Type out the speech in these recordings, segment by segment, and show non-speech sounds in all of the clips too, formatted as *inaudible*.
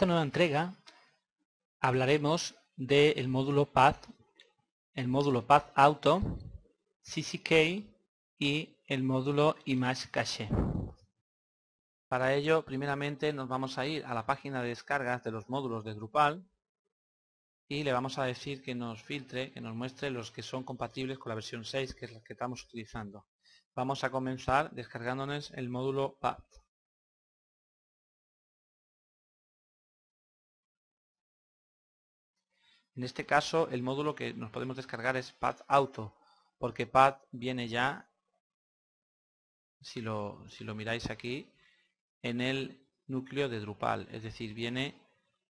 esta nueva entrega hablaremos del módulo Path, el módulo Path Auto, CCK y el módulo Image Cache. Para ello, primeramente nos vamos a ir a la página de descargas de los módulos de Drupal y le vamos a decir que nos filtre, que nos muestre los que son compatibles con la versión 6, que es la que estamos utilizando. Vamos a comenzar descargándonos el módulo Path. En este caso, el módulo que nos podemos descargar es Path Auto, porque Path viene ya, si lo, si lo miráis aquí, en el núcleo de Drupal, es decir, viene,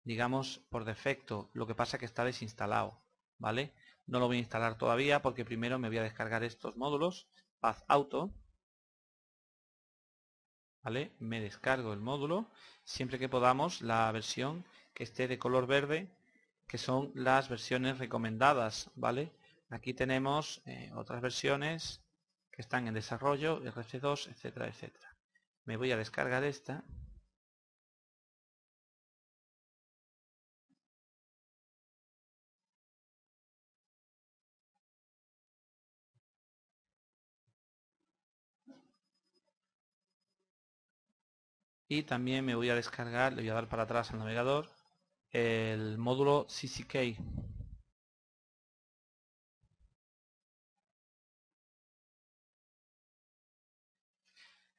digamos, por defecto, lo que pasa que está desinstalado, ¿vale? No lo voy a instalar todavía porque primero me voy a descargar estos módulos, Path Auto, ¿vale? Me descargo el módulo, siempre que podamos, la versión que esté de color verde que son las versiones recomendadas, ¿vale? Aquí tenemos eh, otras versiones que están en desarrollo, RC2, etcétera, etcétera. Me voy a descargar esta. Y también me voy a descargar, le voy a dar para atrás al navegador, el módulo CCK.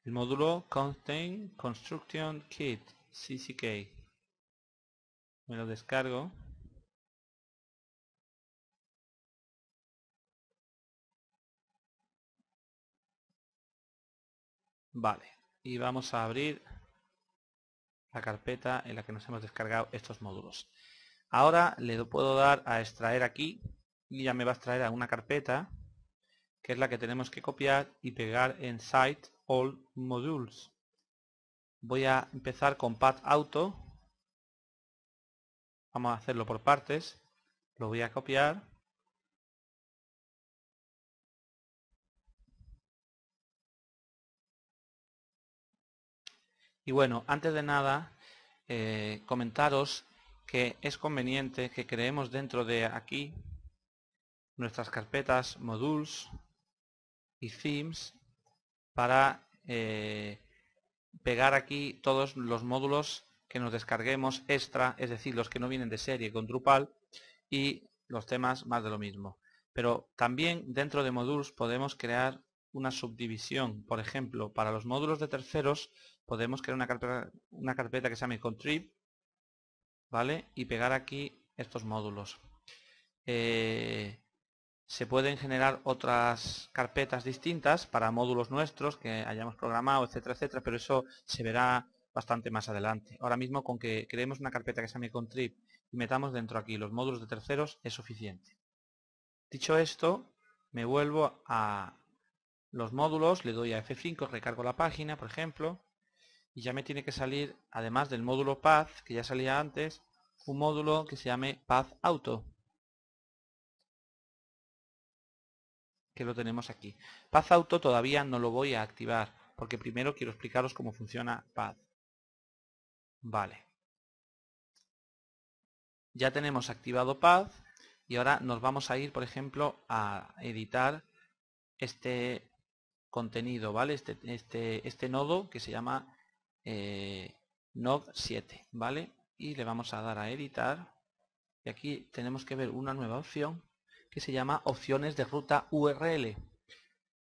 El módulo Contain Construction Kit, CCK. Me lo descargo. Vale, y vamos a abrir la carpeta en la que nos hemos descargado estos módulos. Ahora le puedo dar a extraer aquí y ya me va a extraer a una carpeta que es la que tenemos que copiar y pegar en Site All Modules. Voy a empezar con Path Auto. Vamos a hacerlo por partes. Lo voy a copiar Y bueno, antes de nada, eh, comentaros que es conveniente que creemos dentro de aquí nuestras carpetas modules y themes para eh, pegar aquí todos los módulos que nos descarguemos extra, es decir, los que no vienen de serie con Drupal y los temas más de lo mismo. Pero también dentro de modules podemos crear una subdivisión. Por ejemplo, para los módulos de terceros podemos crear una carpeta, una carpeta que se llame contrib, ¿vale? Y pegar aquí estos módulos. Eh, se pueden generar otras carpetas distintas para módulos nuestros que hayamos programado, etcétera, etcétera, pero eso se verá bastante más adelante. Ahora mismo con que creemos una carpeta que se llame contrib y metamos dentro aquí los módulos de terceros es suficiente. Dicho esto, me vuelvo a los módulos, le doy a F5, recargo la página, por ejemplo, y ya me tiene que salir, además del módulo path, que ya salía antes, un módulo que se llame path auto. Que lo tenemos aquí. Path auto todavía no lo voy a activar, porque primero quiero explicaros cómo funciona path. Vale. Ya tenemos activado path y ahora nos vamos a ir, por ejemplo, a editar este contenido, ¿vale? Este, este, este nodo que se llama eh, node 7, ¿vale? Y le vamos a dar a editar. Y aquí tenemos que ver una nueva opción que se llama opciones de ruta URL.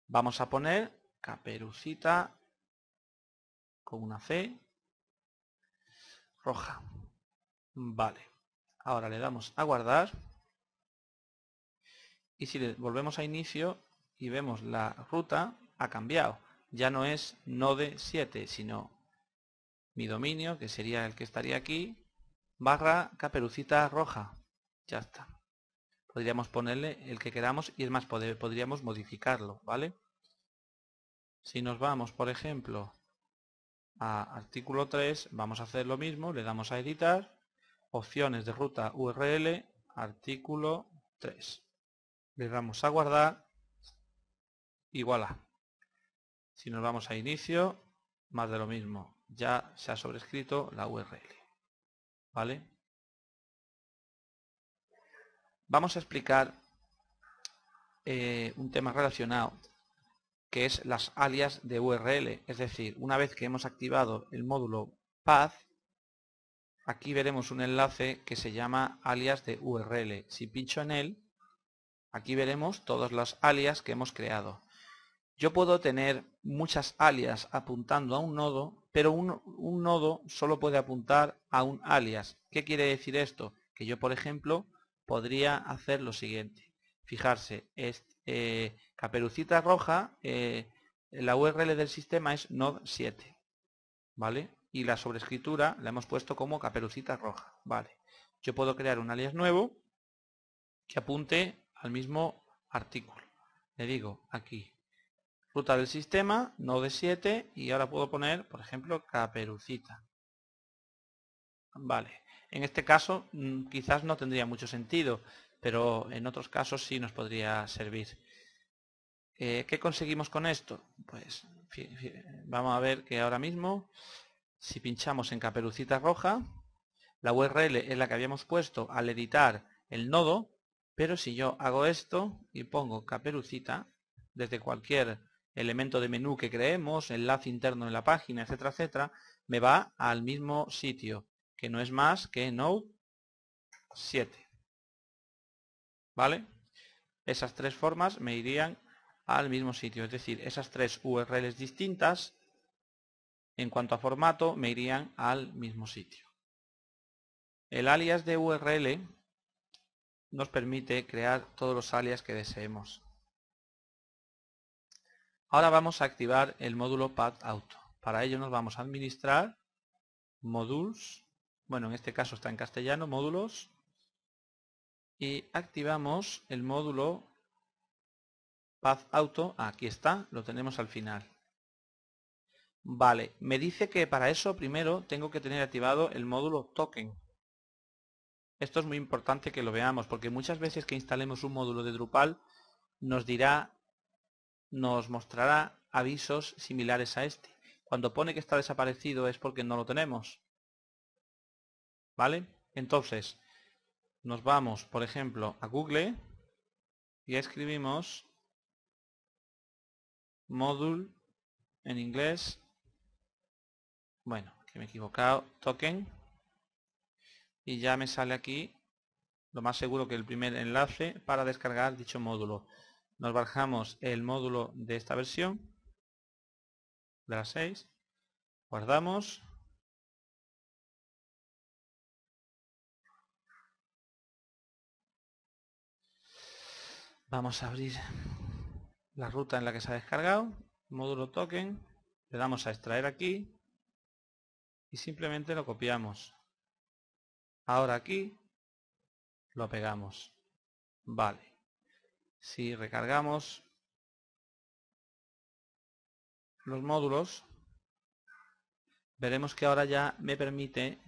Vamos a poner caperucita con una C roja. Vale. Ahora le damos a guardar. Y si volvemos a inicio y vemos la ruta, ha cambiado. Ya no es node 7, sino mi dominio, que sería el que estaría aquí, barra caperucita roja. Ya está. Podríamos ponerle el que queramos y es más, podríamos modificarlo, ¿vale? Si nos vamos, por ejemplo, a artículo 3, vamos a hacer lo mismo, le damos a editar, opciones de ruta URL, artículo 3. Le damos a guardar y voilà. Si nos vamos a inicio, más de lo mismo ya se ha sobrescrito la URL. ¿Vale? Vamos a explicar eh, un tema relacionado que es las alias de URL. Es decir, una vez que hemos activado el módulo path, aquí veremos un enlace que se llama alias de URL. Si pincho en él, aquí veremos todas las alias que hemos creado. Yo puedo tener muchas alias apuntando a un nodo pero un, nodo solo puede apuntar a un alias. ¿Qué quiere decir esto? Que yo, por ejemplo, podría hacer lo siguiente. Fijarse, es, eh, caperucita roja, eh, la URL del sistema es nod 7, ¿vale? Y la sobrescritura la hemos puesto como caperucita roja, ¿vale? Yo puedo crear un alias nuevo que apunte al mismo artículo. Le digo aquí Ruta del sistema, de 7 y ahora puedo poner, por ejemplo, caperucita. Vale, en este caso mm, quizás no tendría mucho sentido, pero en otros casos sí nos podría servir. Eh, ¿Qué conseguimos con esto? Pues vamos a ver que ahora mismo, si pinchamos en caperucita roja, la URL es la que habíamos puesto al editar el nodo, pero si yo hago esto y pongo caperucita, desde cualquier elemento de menú que creemos, enlace interno en la página, etcétera, etcétera, me va al mismo sitio, que no es más que Node 7. ¿Vale? Esas tres formas me irían al mismo sitio, es decir, esas tres URLs distintas, en cuanto a formato, me irían al mismo sitio. El alias de URL nos permite crear todos los alias que deseemos. Ahora vamos a activar el módulo path Auto. Para ello nos vamos a administrar módulos, bueno en este caso está en castellano, módulos, y activamos el módulo path Auto, aquí está, lo tenemos al final. Vale, me dice que para eso primero tengo que tener activado el módulo token. Esto es muy importante que lo veamos, porque muchas veces que instalemos un módulo de Drupal nos dirá nos mostrará avisos similares a este. Cuando pone que está desaparecido es porque no lo tenemos. ¿Vale? Entonces, nos vamos, por ejemplo, a Google y escribimos módulo en inglés. Bueno, que me he equivocado, token. Y ya me sale aquí, lo más seguro que el primer enlace para descargar dicho módulo nos bajamos el módulo de esta versión, de las 6, guardamos, vamos a abrir la ruta en la que se ha descargado, módulo token, le damos a extraer aquí y simplemente lo copiamos. Ahora aquí lo pegamos. Vale. Si recargamos los módulos, veremos que ahora ya me permite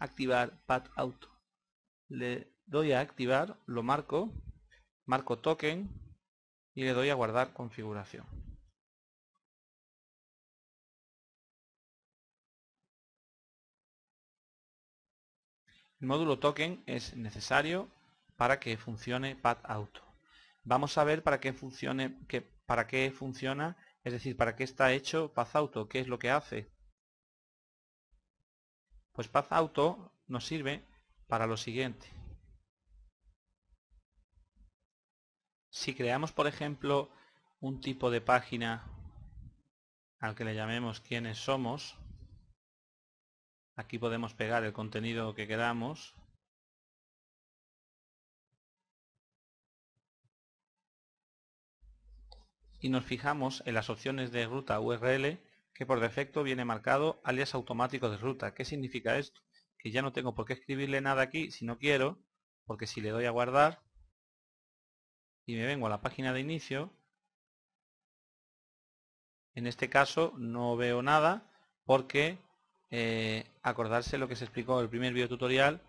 activar Pad Auto. Le doy a activar, lo marco, marco token y le doy a guardar configuración. El módulo token es necesario para que funcione Pad Auto vamos a ver para qué funciona, es decir, para qué está hecho Auto, qué es lo que hace. Pues auto nos sirve para lo siguiente. Si creamos, por ejemplo, un tipo de página al que le llamemos quiénes somos, aquí podemos pegar el contenido que queramos, y nos fijamos en las opciones de ruta URL que por defecto viene marcado alias automático de ruta. ¿Qué significa esto? Que ya no tengo por qué escribirle nada aquí si no quiero, porque si le doy a guardar y me vengo a la página de inicio, en este caso no veo nada porque eh, acordarse lo que se explicó en el primer video tutorial,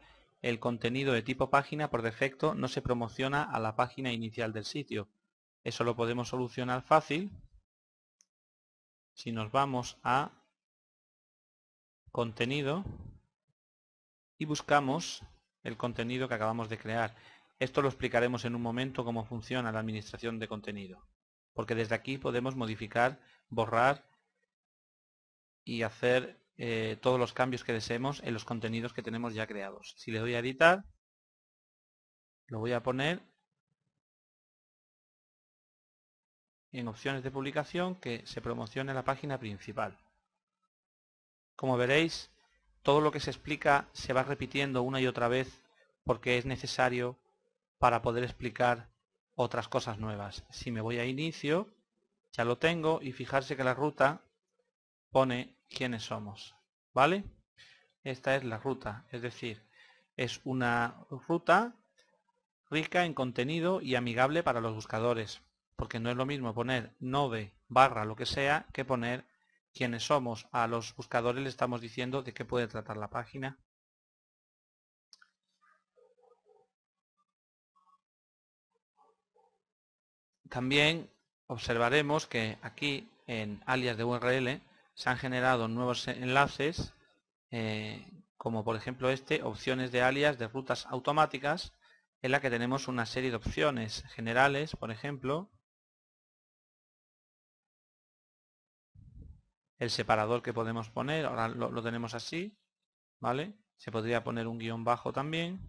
el contenido de tipo página por defecto no se promociona a la página inicial del sitio. Eso lo podemos solucionar fácil si nos vamos a contenido y buscamos el contenido que acabamos de crear. Esto lo explicaremos en un momento cómo funciona la administración de contenido, porque desde aquí podemos modificar, borrar y hacer eh, todos los cambios que deseemos en los contenidos que tenemos ya creados. Si le doy a editar, lo voy a poner en opciones de publicación que se promocione la página principal. Como veréis, todo lo que se explica se va repitiendo una y otra vez porque es necesario para poder explicar otras cosas nuevas. Si me voy a inicio, ya lo tengo y fijarse que la ruta pone quiénes somos. ¿Vale? Esta es la ruta, es decir, es una ruta rica en contenido y amigable para los buscadores porque no es lo mismo poner nove barra lo que sea que poner quiénes somos. A los buscadores le estamos diciendo de qué puede tratar la página. También observaremos que aquí en alias de URL se han generado nuevos enlaces eh, como por ejemplo este, opciones de alias de rutas automáticas en la que tenemos una serie de opciones generales, por ejemplo, el separador que podemos poner, ahora lo, tenemos así, ¿vale? Se podría poner un guión bajo también.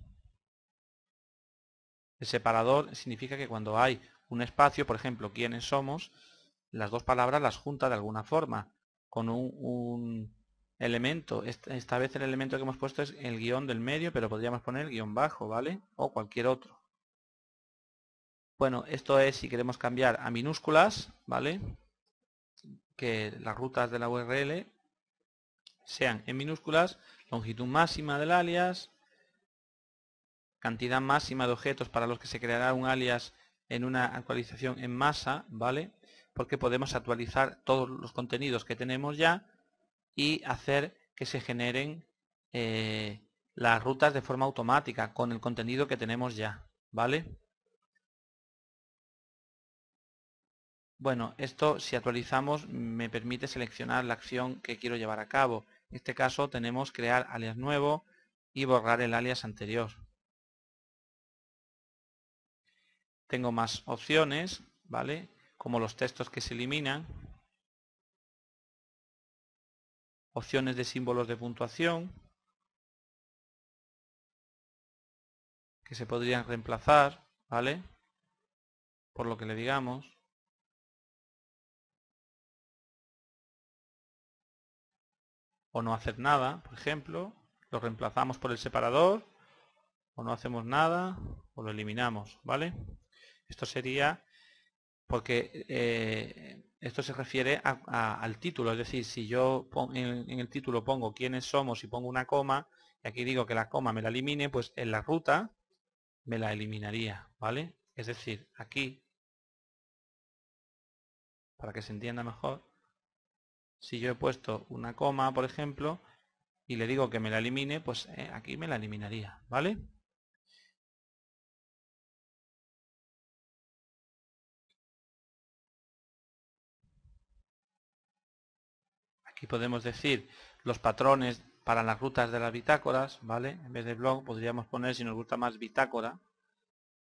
El separador significa que cuando hay un espacio, por ejemplo, quiénes somos, las dos palabras las junta de alguna forma, con un, elemento. Esta vez el elemento que hemos puesto es el guión del medio, pero podríamos poner guión bajo, ¿vale? O cualquier otro. Bueno, esto es si queremos cambiar a minúsculas, ¿vale? que las rutas de la URL sean en minúsculas, longitud máxima del alias, cantidad máxima de objetos para los que se creará un alias en una actualización en masa, ¿vale? Porque podemos actualizar todos los contenidos que tenemos ya y hacer que se generen eh, las rutas de forma automática con el contenido que tenemos ya, ¿vale? Bueno, esto si actualizamos me permite seleccionar la acción que quiero llevar a cabo. En este caso tenemos crear alias nuevo y borrar el alias anterior. Tengo más opciones, ¿vale? Como los textos que se eliminan, opciones de símbolos de puntuación, que se podrían reemplazar, ¿vale? Por lo que le digamos. o no hacer nada, por ejemplo, lo reemplazamos por el separador, o no hacemos nada, o lo eliminamos, ¿vale? Esto sería porque eh, esto se refiere al título, es decir, si yo en, el título pongo quiénes somos y pongo una coma, y aquí digo que la coma me la elimine, pues en la ruta me la eliminaría, ¿vale? Es decir, aquí, para que se entienda mejor, si yo he puesto una coma, por ejemplo, y le digo que me la elimine, pues eh, aquí me la eliminaría, ¿vale? Aquí podemos decir los patrones para las rutas de las bitácoras, ¿vale? En vez de blog podríamos poner, si nos gusta más, bitácora,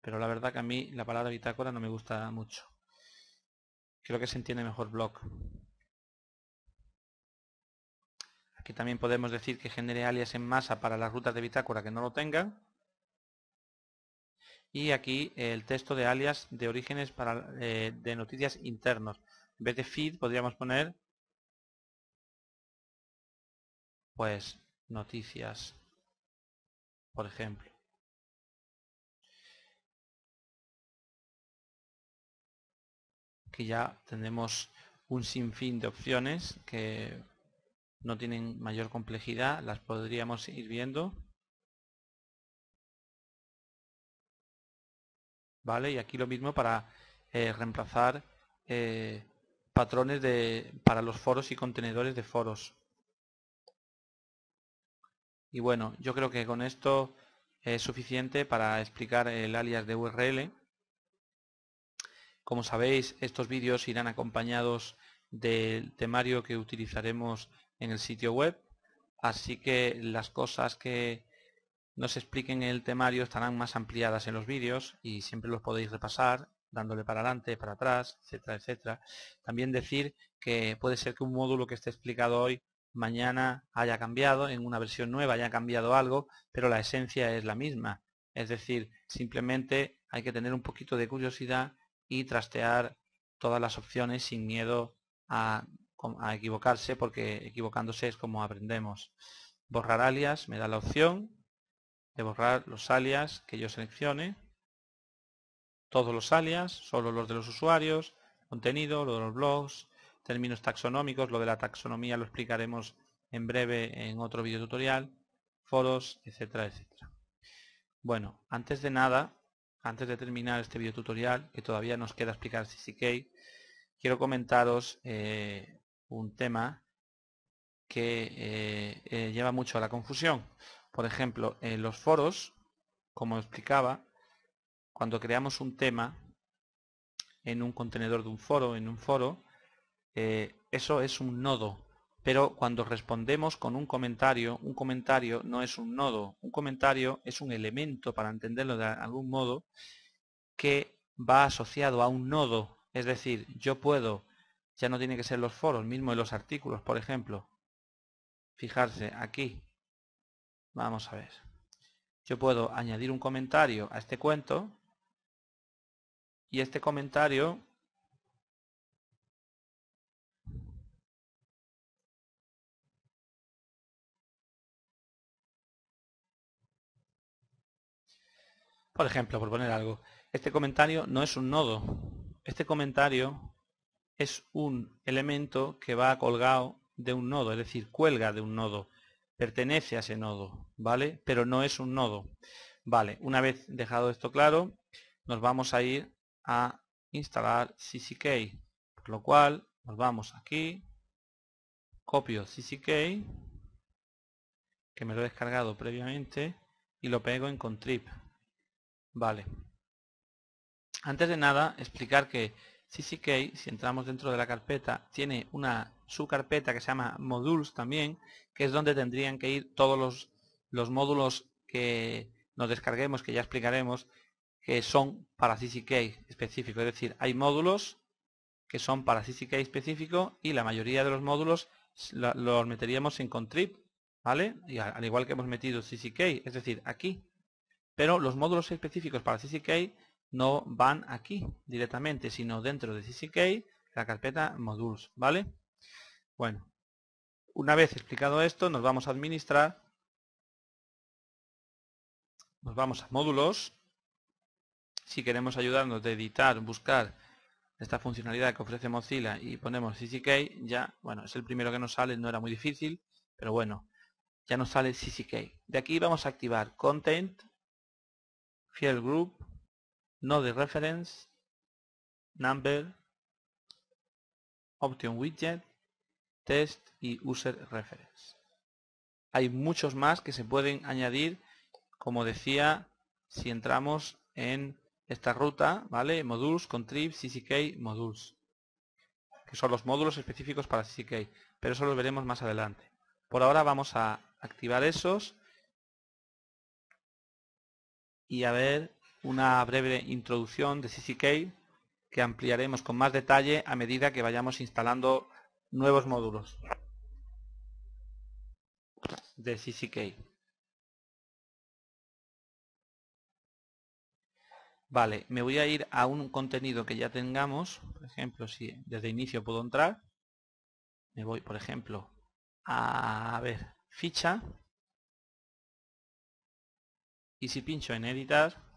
pero la verdad que a mí la palabra bitácora no me gusta mucho. Creo que se entiende mejor blog. que también podemos decir que genere alias en masa para las rutas de bitácora que no lo tengan. Y aquí eh, el texto de alias de orígenes para, eh, de noticias internos. En vez de feed podríamos poner pues noticias, por ejemplo. que ya tenemos un sinfín de opciones que no tienen mayor complejidad, las podríamos ir viendo. ¿Vale? Y aquí lo mismo para eh, reemplazar eh, patrones de, para los foros y contenedores de foros. Y bueno, yo creo que con esto es suficiente para explicar el alias de URL. Como sabéis, estos vídeos irán acompañados del temario que utilizaremos en el sitio web, así que las cosas que nos expliquen en el temario estarán más ampliadas en los vídeos y siempre los podéis repasar dándole para adelante, para atrás, etcétera, etcétera. También decir que puede ser que un módulo que esté explicado hoy mañana haya cambiado, en una versión nueva haya cambiado algo, pero la esencia es la misma. Es decir, simplemente hay que tener un poquito de curiosidad y trastear todas las opciones sin miedo a a equivocarse porque equivocándose es como aprendemos. Borrar alias me da la opción de borrar los alias que yo seleccione. Todos los alias, solo los de los usuarios, contenido, los de los blogs, términos taxonómicos, lo de la taxonomía lo explicaremos en breve en otro video tutorial, foros, etcétera, etcétera. Bueno, antes de nada, antes de terminar este video tutorial, que todavía nos queda explicar CCK, quiero comentaros eh, un tema que eh, eh, lleva mucho a la confusión. Por ejemplo, en los foros, como explicaba, cuando creamos un tema en un contenedor de un foro, en un foro, eh, eso es un nodo. Pero cuando respondemos con un comentario, un comentario no es un nodo. Un comentario es un elemento, para entenderlo de algún modo, que va asociado a un nodo. Es decir, yo puedo ya no tiene que ser los foros, mismo en los artículos, por ejemplo. Fijarse aquí. Vamos a ver. Yo puedo añadir un comentario a este cuento. Y este comentario Por ejemplo, por poner algo, este comentario no es un nodo. Este comentario es un elemento que va colgado de un nodo, es decir, cuelga de un nodo, pertenece a ese nodo, ¿vale? Pero no es un nodo. Vale, una vez dejado esto claro, nos vamos a ir a instalar CCK, por lo cual nos vamos aquí, copio CCK, que me lo he descargado previamente, y lo pego en Contrib. Vale. Antes de nada, explicar que CCK, si entramos dentro de la carpeta, tiene una subcarpeta que se llama modules también, que es donde tendrían que ir todos los, los módulos que nos descarguemos, que ya explicaremos, que son para CCK específico. Es decir, hay módulos que son para CCK específico y la mayoría de los módulos los meteríamos en contrib, ¿vale? al igual que hemos metido CCK, es decir, aquí. Pero los módulos específicos para CCK no van aquí directamente, sino dentro de CCK, la carpeta modules, ¿vale? Bueno, una vez explicado esto, nos vamos a administrar, nos vamos a módulos, si queremos ayudarnos de editar, buscar esta funcionalidad que ofrece Mozilla y ponemos CCK, ya, bueno, es el primero que nos sale, no era muy difícil, pero bueno, ya nos sale CCK. De aquí vamos a activar Content, Field Group, node reference, number, option widget, test y user reference. Hay muchos más que se pueden añadir, como decía, si entramos en esta ruta, ¿vale? Modules, contrib, CCK, modules, que son los módulos específicos para CCK, pero eso lo veremos más adelante. Por ahora vamos a activar esos y a ver una breve introducción de CCK que ampliaremos con más detalle a medida que vayamos instalando nuevos módulos de CCK. Vale, me voy a ir a un contenido que ya tengamos, por ejemplo, si desde inicio puedo entrar, me voy, por ejemplo, a, ver, ficha, y si pincho en editar,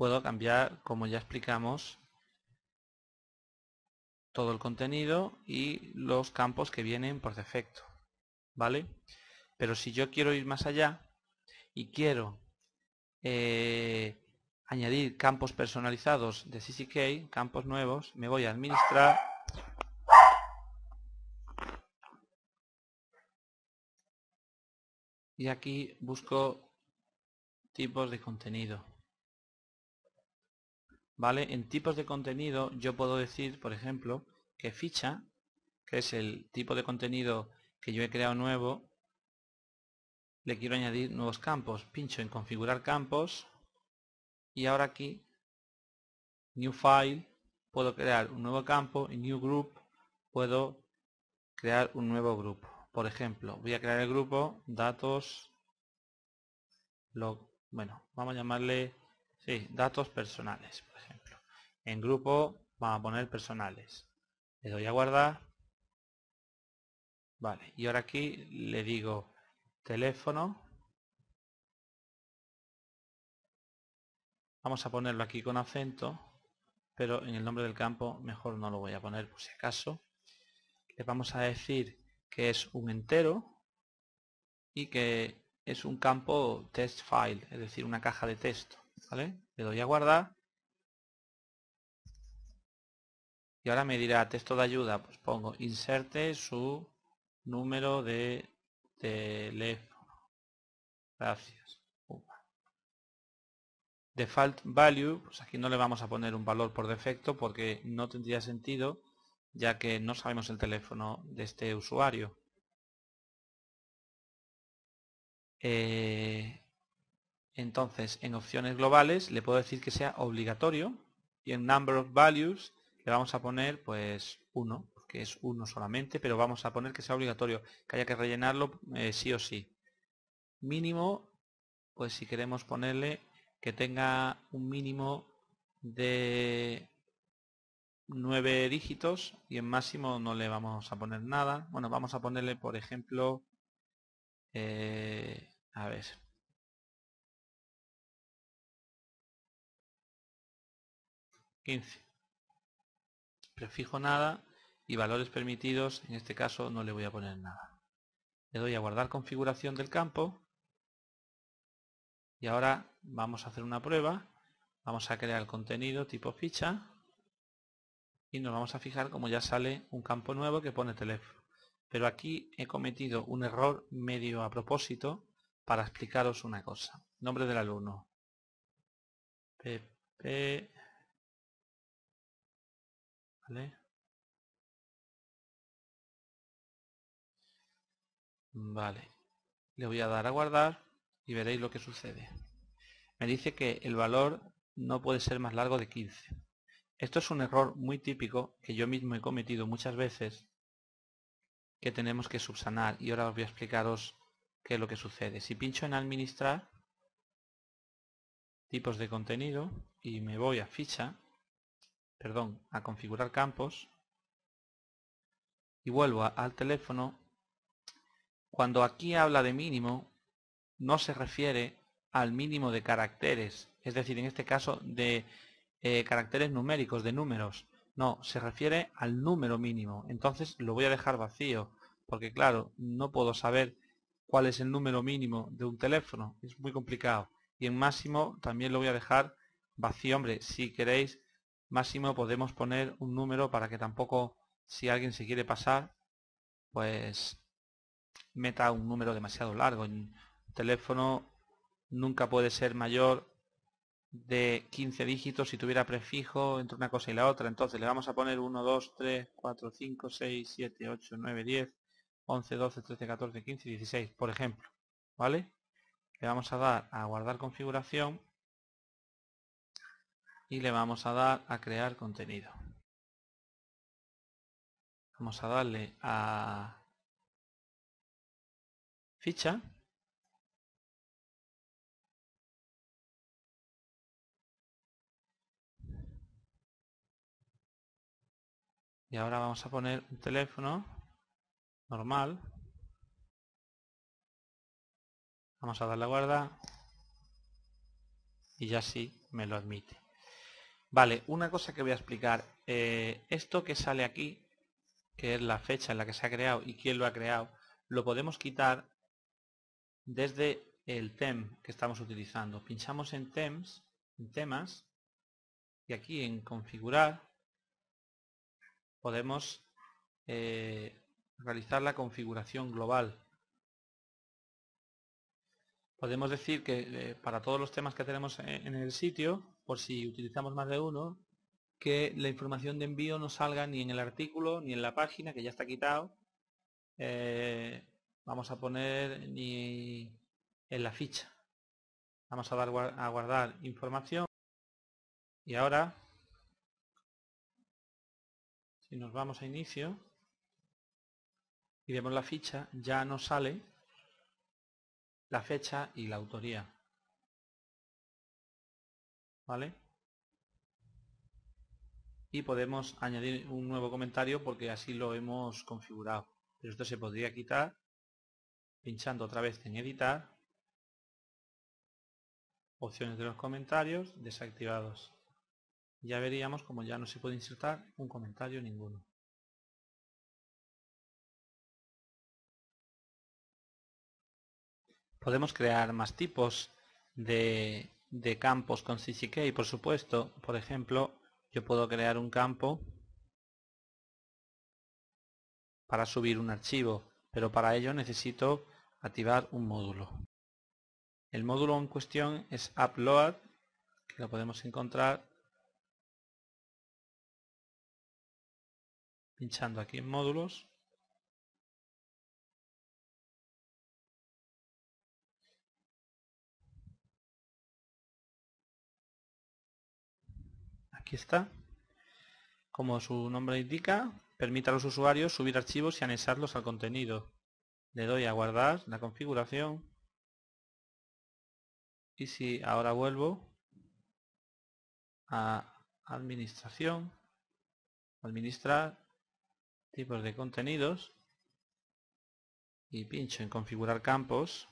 puedo cambiar, como ya explicamos, todo el contenido y los campos que vienen por defecto. ¿Vale? Pero si yo quiero ir más allá y quiero eh, añadir campos personalizados de CCK, campos nuevos, me voy a administrar y aquí busco tipos de contenido. ¿vale? En tipos de contenido yo puedo decir, por ejemplo, que ficha, que es el tipo de contenido que yo he creado nuevo, le quiero añadir nuevos campos. Pincho en configurar campos y ahora aquí, new file, puedo crear un nuevo campo, y new group, puedo crear un nuevo grupo. Por ejemplo, voy a crear el grupo datos log, bueno, vamos a llamarle, sí, datos personales en grupo vamos a poner personales. Le doy a guardar. Vale, y ahora aquí le digo teléfono. Vamos a ponerlo aquí con acento, pero en el nombre del campo mejor no lo voy a poner por si acaso. Le vamos a decir que es un entero y que es un campo test file, es decir, una caja de texto. ¿vale? Le doy a guardar Y ahora me dirá texto de ayuda, pues pongo inserte su número de teléfono. Gracias. Default value, pues aquí no le vamos a poner un valor por defecto porque no tendría sentido ya que no sabemos el teléfono de este usuario. Eh, entonces en opciones globales le puedo decir que sea obligatorio y en number of values le vamos a poner pues 1, que es 1 solamente, pero vamos a poner que sea obligatorio, que haya que rellenarlo eh, sí o sí. Mínimo, pues si queremos ponerle que tenga un mínimo de 9 dígitos y en máximo no le vamos a poner nada. Bueno, vamos a ponerle, por ejemplo, eh, a ver. quince prefijo nada y valores permitidos, en este caso no le voy a poner nada. Le doy a guardar configuración del campo y ahora vamos a hacer una prueba. Vamos a crear el contenido tipo ficha y nos vamos a fijar como ya sale un campo nuevo que pone teléfono. Pero aquí he cometido un error medio a propósito para explicaros una cosa. Nombre del alumno. ¿Vale? Le voy a dar a guardar y veréis lo que sucede. Me dice que el valor no puede ser más largo de 15. Esto es un error muy típico que yo mismo he cometido muchas veces que tenemos que subsanar y ahora os voy a explicaros qué es lo que sucede. Si pincho en administrar tipos de contenido y me voy a ficha, perdón, a configurar campos y vuelvo al teléfono, cuando aquí habla de mínimo, no se refiere al mínimo de caracteres, es decir, en este caso de eh, caracteres numéricos, de números. No, se refiere al número mínimo. Entonces lo voy a dejar vacío, porque claro, no puedo saber cuál es el número mínimo de un teléfono. Es muy complicado. Y en máximo también lo voy a dejar vacío. Hombre, si queréis máximo podemos poner un número para que tampoco si alguien se quiere pasar pues meta un número demasiado largo un teléfono nunca puede ser mayor de 15 dígitos si tuviera prefijo entre una cosa y la otra entonces le vamos a poner 1 2 3 4 5 6 7 8 9 10 11 12 13 14 15 16 por ejemplo vale le vamos a dar a guardar configuración y le vamos a dar a crear contenido. Vamos a darle a ficha. Y ahora vamos a poner un teléfono normal. Vamos a darle a guarda y ya sí me lo admite. Vale, una cosa que voy a explicar. Eh, esto que sale aquí, que es la fecha en la que se ha creado y quién lo ha creado, lo podemos quitar desde el tem que estamos utilizando. Pinchamos en temas, y aquí en configurar podemos eh, realizar la configuración global. Podemos decir que eh, para todos los temas que tenemos en el sitio, por si utilizamos más de uno, que la información de envío no salga ni en el artículo ni en la página, que ya está quitado. Eh, vamos a poner ni en la ficha. Vamos a dar a guardar información. Y ahora, si nos vamos a inicio y vemos la ficha, ya nos sale la fecha y la autoría. ¿vale? Y podemos añadir un nuevo comentario porque así lo hemos configurado. Pero esto se podría quitar pinchando otra vez en editar, opciones de los comentarios, desactivados. Ya veríamos como ya no se puede insertar un comentario ninguno. Podemos crear más tipos de de campos con CCK, por supuesto. Por ejemplo, yo puedo crear un campo para subir un archivo, pero para ello necesito activar un módulo. El módulo en cuestión es upload, que lo podemos encontrar pinchando aquí en módulos. aquí está, como su nombre indica, permite a los usuarios subir archivos y anexarlos al contenido. Le doy a guardar la configuración y si ahora vuelvo a administración, administrar tipos de contenidos y pincho en configurar campos,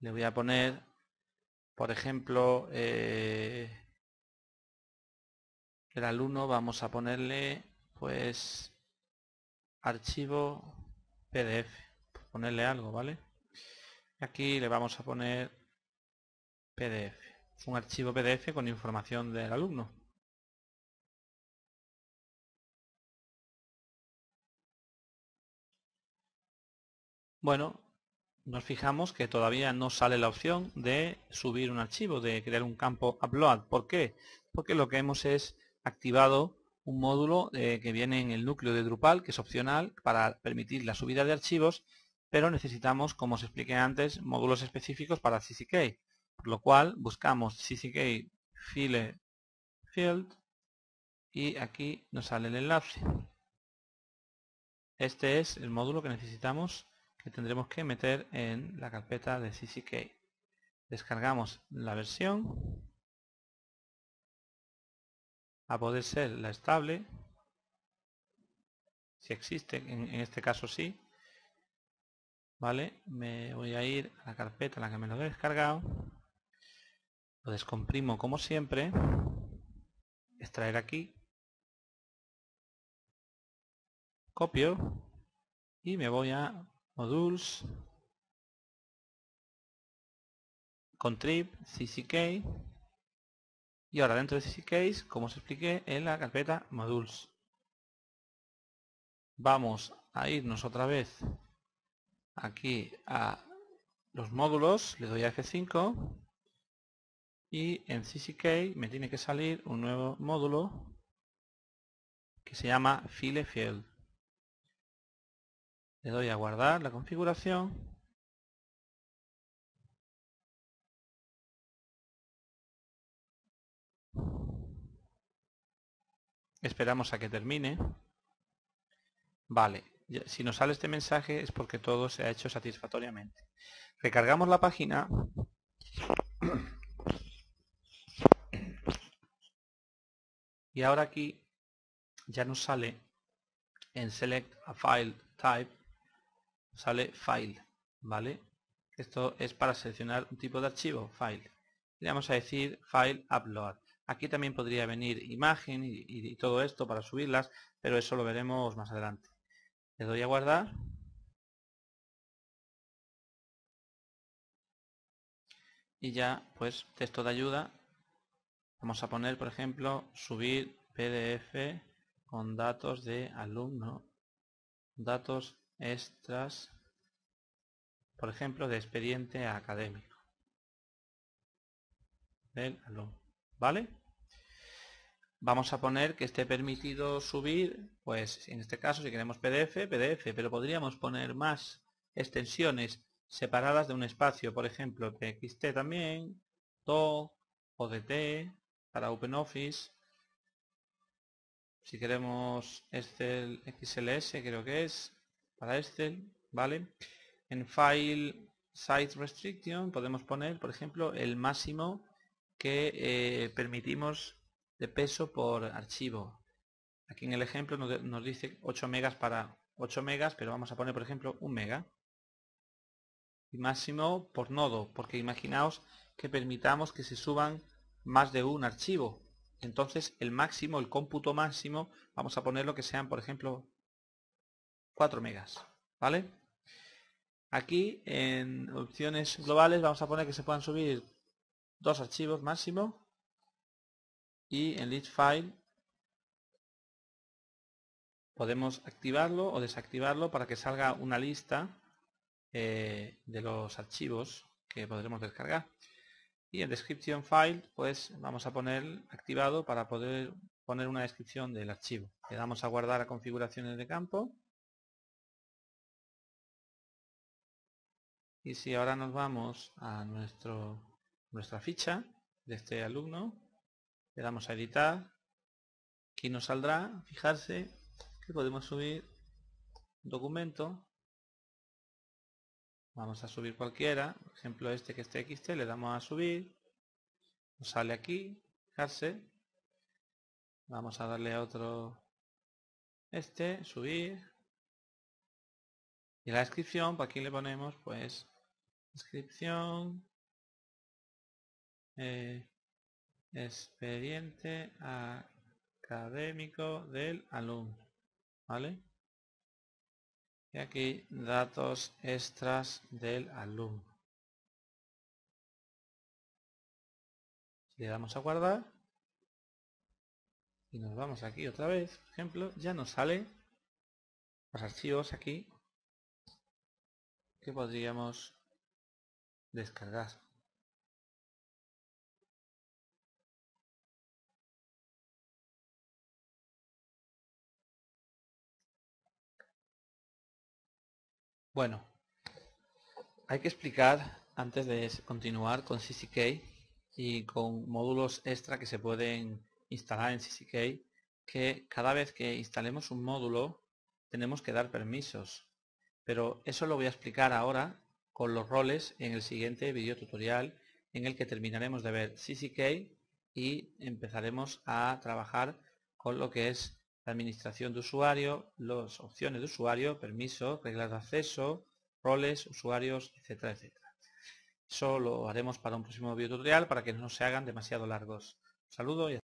le voy a poner, por ejemplo, eh, el alumno vamos a ponerle pues archivo pdf ponerle algo vale aquí le vamos a poner pdf un archivo pdf con información del alumno bueno nos fijamos que todavía no sale la opción de subir un archivo, de crear un campo upload. ¿Por qué? Porque lo que hemos es activado un módulo eh, que viene en el núcleo de Drupal, que es opcional para permitir la subida de archivos, pero necesitamos, como os expliqué antes, módulos específicos para CCK, por lo cual buscamos CCK File Field y aquí nos sale el enlace. Este es el módulo que necesitamos, que tendremos que meter en la carpeta de CCK. Descargamos la versión a poder ser la estable, si existe, en, este caso sí, ¿vale? Me voy a ir a la carpeta en la que me lo he descargado, lo descomprimo como siempre, extraer aquí, copio y me voy a modules, contrib, cck, y ahora dentro de CCK, como os expliqué, en la carpeta modules. Vamos a irnos otra vez aquí a los módulos, le doy a F5 y en CCK me tiene que salir un nuevo módulo que se llama File Field. Le doy a guardar la configuración Esperamos a que termine. Vale, si nos sale este mensaje es porque todo se ha hecho satisfactoriamente. Recargamos la página. Y ahora aquí ya nos sale en Select a File Type, sale File, ¿vale? Esto es para seleccionar un tipo de archivo, File. Le vamos a decir File Upload. Aquí también podría venir imagen y, todo esto para subirlas, pero eso lo veremos más adelante. Le doy a guardar. Y ya, pues, texto de ayuda. Vamos a poner, por ejemplo, subir PDF con datos de alumno, datos extras, por ejemplo, de expediente académico del alumno. ¿Vale? vamos a poner que esté permitido subir, pues en este caso si queremos PDF, PDF, pero podríamos poner más extensiones separadas de un espacio, por ejemplo TXT también, TOC, ODT, para OpenOffice. Si queremos Excel XLS, creo que es, para Excel, ¿vale? En File Size Restriction podemos poner, por ejemplo, el máximo que eh, permitimos de peso por archivo. Aquí en el ejemplo nos, dice 8 megas para 8 megas, pero vamos a poner por ejemplo un mega. Y máximo por nodo, porque imaginaos que permitamos que se suban más de un archivo. Entonces el máximo, el cómputo máximo, vamos a poner lo que sean, por ejemplo, 4 megas. ¿Vale? Aquí en opciones globales vamos a poner que se puedan subir dos archivos máximo y en list file podemos activarlo o desactivarlo para que salga una lista eh, de los archivos que podremos descargar y en description file pues vamos a poner activado para poder poner una descripción del archivo le damos a guardar a configuraciones de campo y si ahora nos vamos a nuestra ficha de este alumno le damos a editar. Aquí nos saldrá, fijarse, que podemos subir documento. Vamos a subir cualquiera, por ejemplo este que esté XT, le damos a subir. Nos sale aquí, fijarse. Vamos a darle a otro este, subir. Y la descripción, por aquí le ponemos pues descripción. Eh, expediente académico del alumno. ¿Vale? Y aquí datos extras del alumno. Le damos a guardar. Y nos vamos aquí otra vez, por ejemplo, ya nos sale los archivos aquí que podríamos descargar. Bueno, hay que explicar antes de continuar con CCK y con módulos extra que se pueden instalar en CCK que cada vez que instalemos un módulo tenemos que dar permisos. Pero eso lo voy a explicar ahora con los roles en el siguiente video tutorial en el que terminaremos de ver CCK y empezaremos a trabajar con lo que es administración de usuario, las opciones de usuario, permiso, reglas de acceso, roles, usuarios, etcétera, etcétera. Eso lo haremos para un próximo video tutorial para que no se hagan demasiado largos. saludo y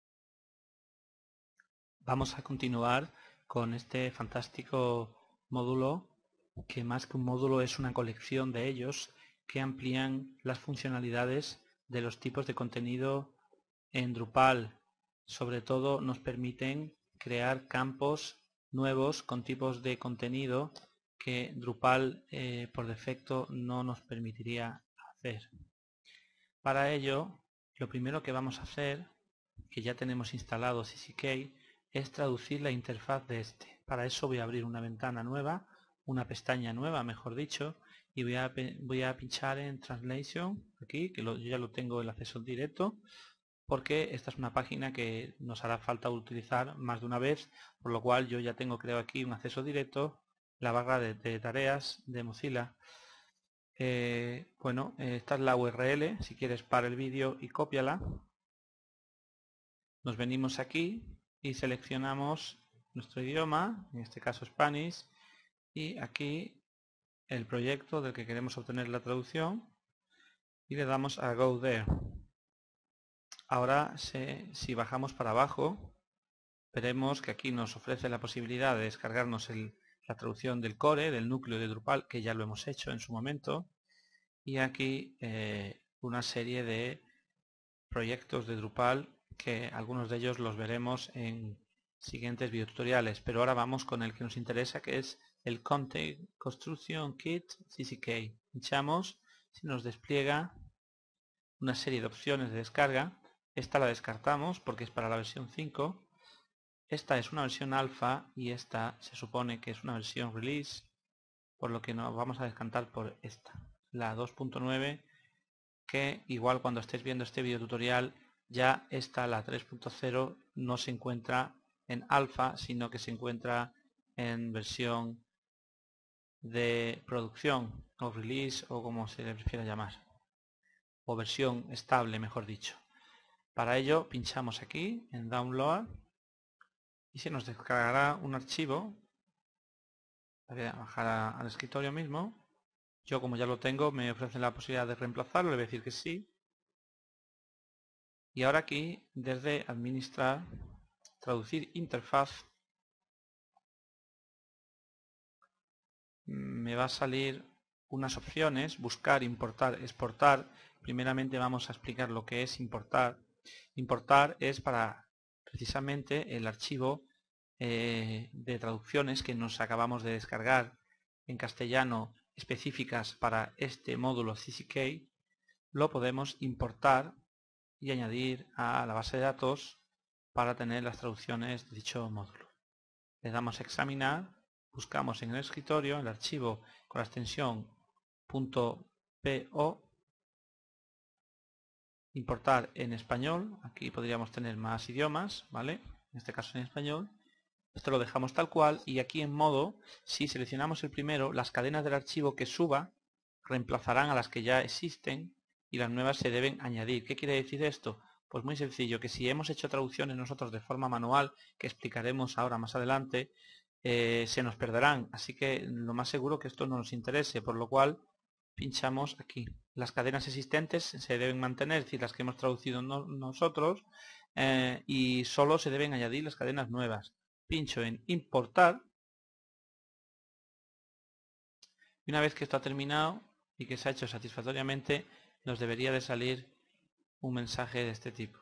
Vamos a continuar con este fantástico módulo que más que un módulo es una colección de ellos que amplían las funcionalidades de los tipos de contenido en Drupal. Sobre todo nos permiten crear campos nuevos con tipos de contenido que Drupal eh, por defecto no nos permitiría hacer. Para ello, lo primero que vamos a hacer, que ya tenemos instalado CCK, es traducir la interfaz de este. Para eso voy a abrir una ventana nueva, una pestaña nueva, mejor dicho, y voy a, voy a pinchar en Translation, aquí, que ya lo tengo el acceso directo, porque esta es una página que nos hará falta utilizar más de una vez, por lo cual yo ya tengo creado aquí un acceso directo, la barra de, tareas de Mozilla. Eh, bueno, eh, esta es la URL, si quieres para el vídeo y cópiala. Nos venimos aquí y seleccionamos nuestro idioma, en este caso Spanish, y aquí el proyecto del que queremos obtener la traducción y le damos a Go There. Ahora, si bajamos para abajo, veremos que aquí nos ofrece la posibilidad de descargarnos la traducción del core, del núcleo de Drupal, que ya lo hemos hecho en su momento. Y aquí eh, una serie de proyectos de Drupal, que algunos de ellos los veremos en siguientes videotutoriales. Pero ahora vamos con el que nos interesa, que es el Content Construction Kit CCK. Pinchamos, si nos despliega una serie de opciones de descarga esta la descartamos porque es para la versión 5. Esta es una versión alfa y esta se supone que es una versión release, por lo que nos vamos a descartar por esta, la 2.9, que igual cuando estéis viendo este video tutorial, ya esta, la 3.0, no se encuentra en alfa, sino que se encuentra en versión de producción o release o como se le prefiera llamar, o versión estable, mejor dicho. Para ello pinchamos aquí en Download y se nos descargará un archivo. Voy a bajar al escritorio mismo. Yo como ya lo tengo me ofrece la posibilidad de reemplazarlo, le voy a decir que sí. Y ahora aquí desde administrar, traducir interfaz, mm, me va a salir unas opciones, buscar, importar, exportar. Primeramente vamos a explicar lo que es importar Importar es para precisamente el archivo eh, de traducciones que nos acabamos de descargar en castellano específicas para este módulo CCK, lo podemos importar y añadir a la base de datos para tener las traducciones de dicho módulo. Le damos a examinar, buscamos en el escritorio el archivo con la extensión .po importar en español, aquí podríamos tener más idiomas, ¿vale? En este caso en español. Esto lo dejamos tal cual y aquí en modo, si seleccionamos el primero, las cadenas del archivo que suba reemplazarán a las que ya existen y las nuevas se deben añadir. ¿Qué quiere decir esto? Pues muy sencillo, que si hemos hecho traducciones nosotros de forma manual, que explicaremos ahora más adelante, eh, se nos perderán. Así que lo más seguro que esto no nos interese, por lo cual pinchamos aquí. Las cadenas existentes se deben mantener, es decir, las que hemos traducido nosotros, eh, y solo se deben añadir las cadenas nuevas. Pincho en importar. Y una vez que esto ha terminado y que se ha hecho satisfactoriamente, nos debería de salir un mensaje de este tipo.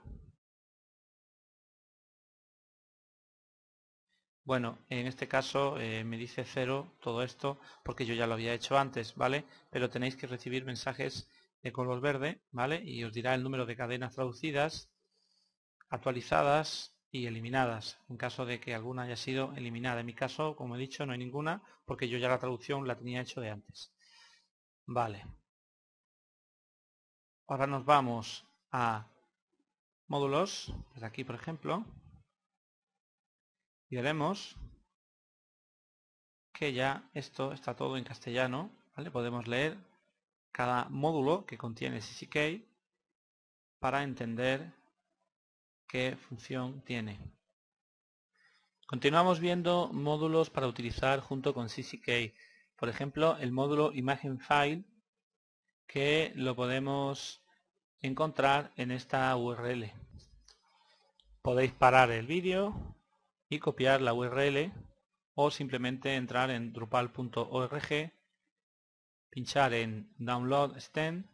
Bueno, en este caso eh, me dice cero todo esto porque yo ya lo había hecho antes, ¿vale? Pero tenéis que recibir mensajes de color verde, ¿vale? Y os dirá el número de cadenas traducidas, actualizadas y eliminadas, en caso de que alguna haya sido eliminada. En mi caso, como he dicho, no hay ninguna porque yo ya la traducción la tenía hecho de antes. Vale. Ahora nos vamos a módulos, desde aquí por ejemplo, y veremos que ya esto está todo en castellano, ¿vale? Podemos leer cada módulo que contiene CCK para entender qué función tiene. Continuamos viendo módulos para utilizar junto con CCK. Por ejemplo, el módulo Imagen File que lo podemos encontrar en esta URL. Podéis parar el vídeo y copiar la URL o simplemente entrar en drupal.org, pinchar en Download stand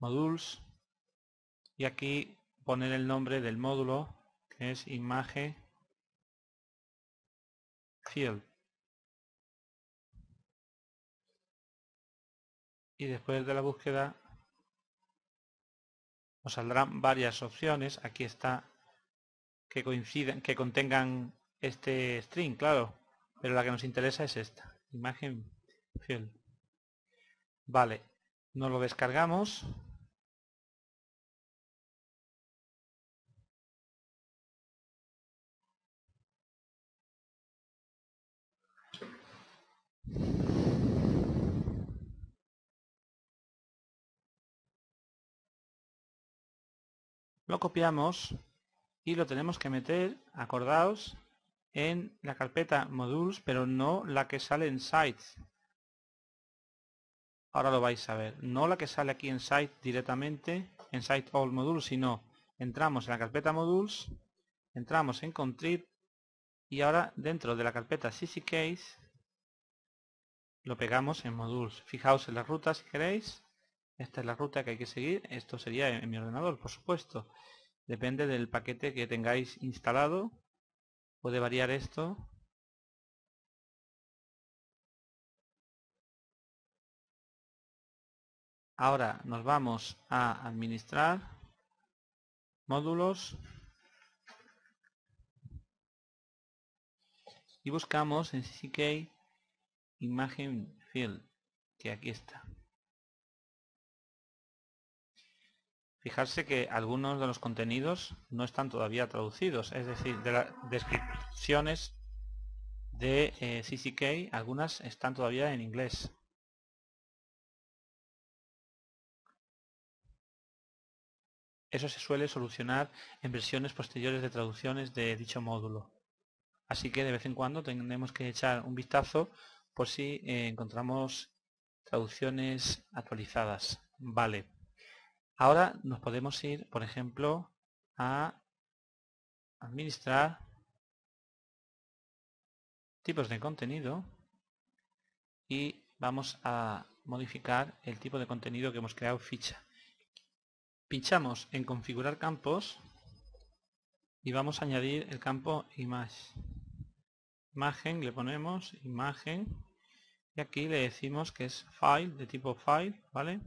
Modules y aquí poner el nombre del módulo que es Image Field. Y después de la búsqueda nos saldrán varias opciones. Aquí está que coinciden, que contengan este string, claro. Pero la que nos interesa es esta, imagen fiel. Vale, nos lo descargamos. Lo copiamos y lo tenemos que meter, acordaos, en la carpeta modules, pero no la que sale en sites. Ahora lo vais a ver. No la que sale aquí en site directamente, en site all modules, sino entramos en la carpeta modules, entramos en contrib y ahora dentro de la carpeta Case lo pegamos en modules. Fijaos en las rutas si queréis. Esta es la ruta que hay que seguir. Esto sería en mi ordenador, por supuesto. Depende del paquete que tengáis instalado. Puede variar esto. Ahora nos vamos a administrar módulos y buscamos en CCK imagen Field, que aquí está. Fijarse que algunos de los contenidos no están todavía traducidos, es decir, de las descripciones de eh, CCK, algunas están todavía en inglés. Eso se suele solucionar en versiones posteriores de traducciones de dicho módulo. Así que de vez en cuando tenemos que echar un vistazo por si eh, encontramos traducciones actualizadas. Vale. Ahora nos podemos ir, por ejemplo, a administrar tipos de contenido y vamos a modificar el tipo de contenido que hemos creado ficha. Pinchamos en configurar campos y vamos a añadir el campo image. Imagen, le ponemos imagen y aquí le decimos que es file de tipo file, ¿vale?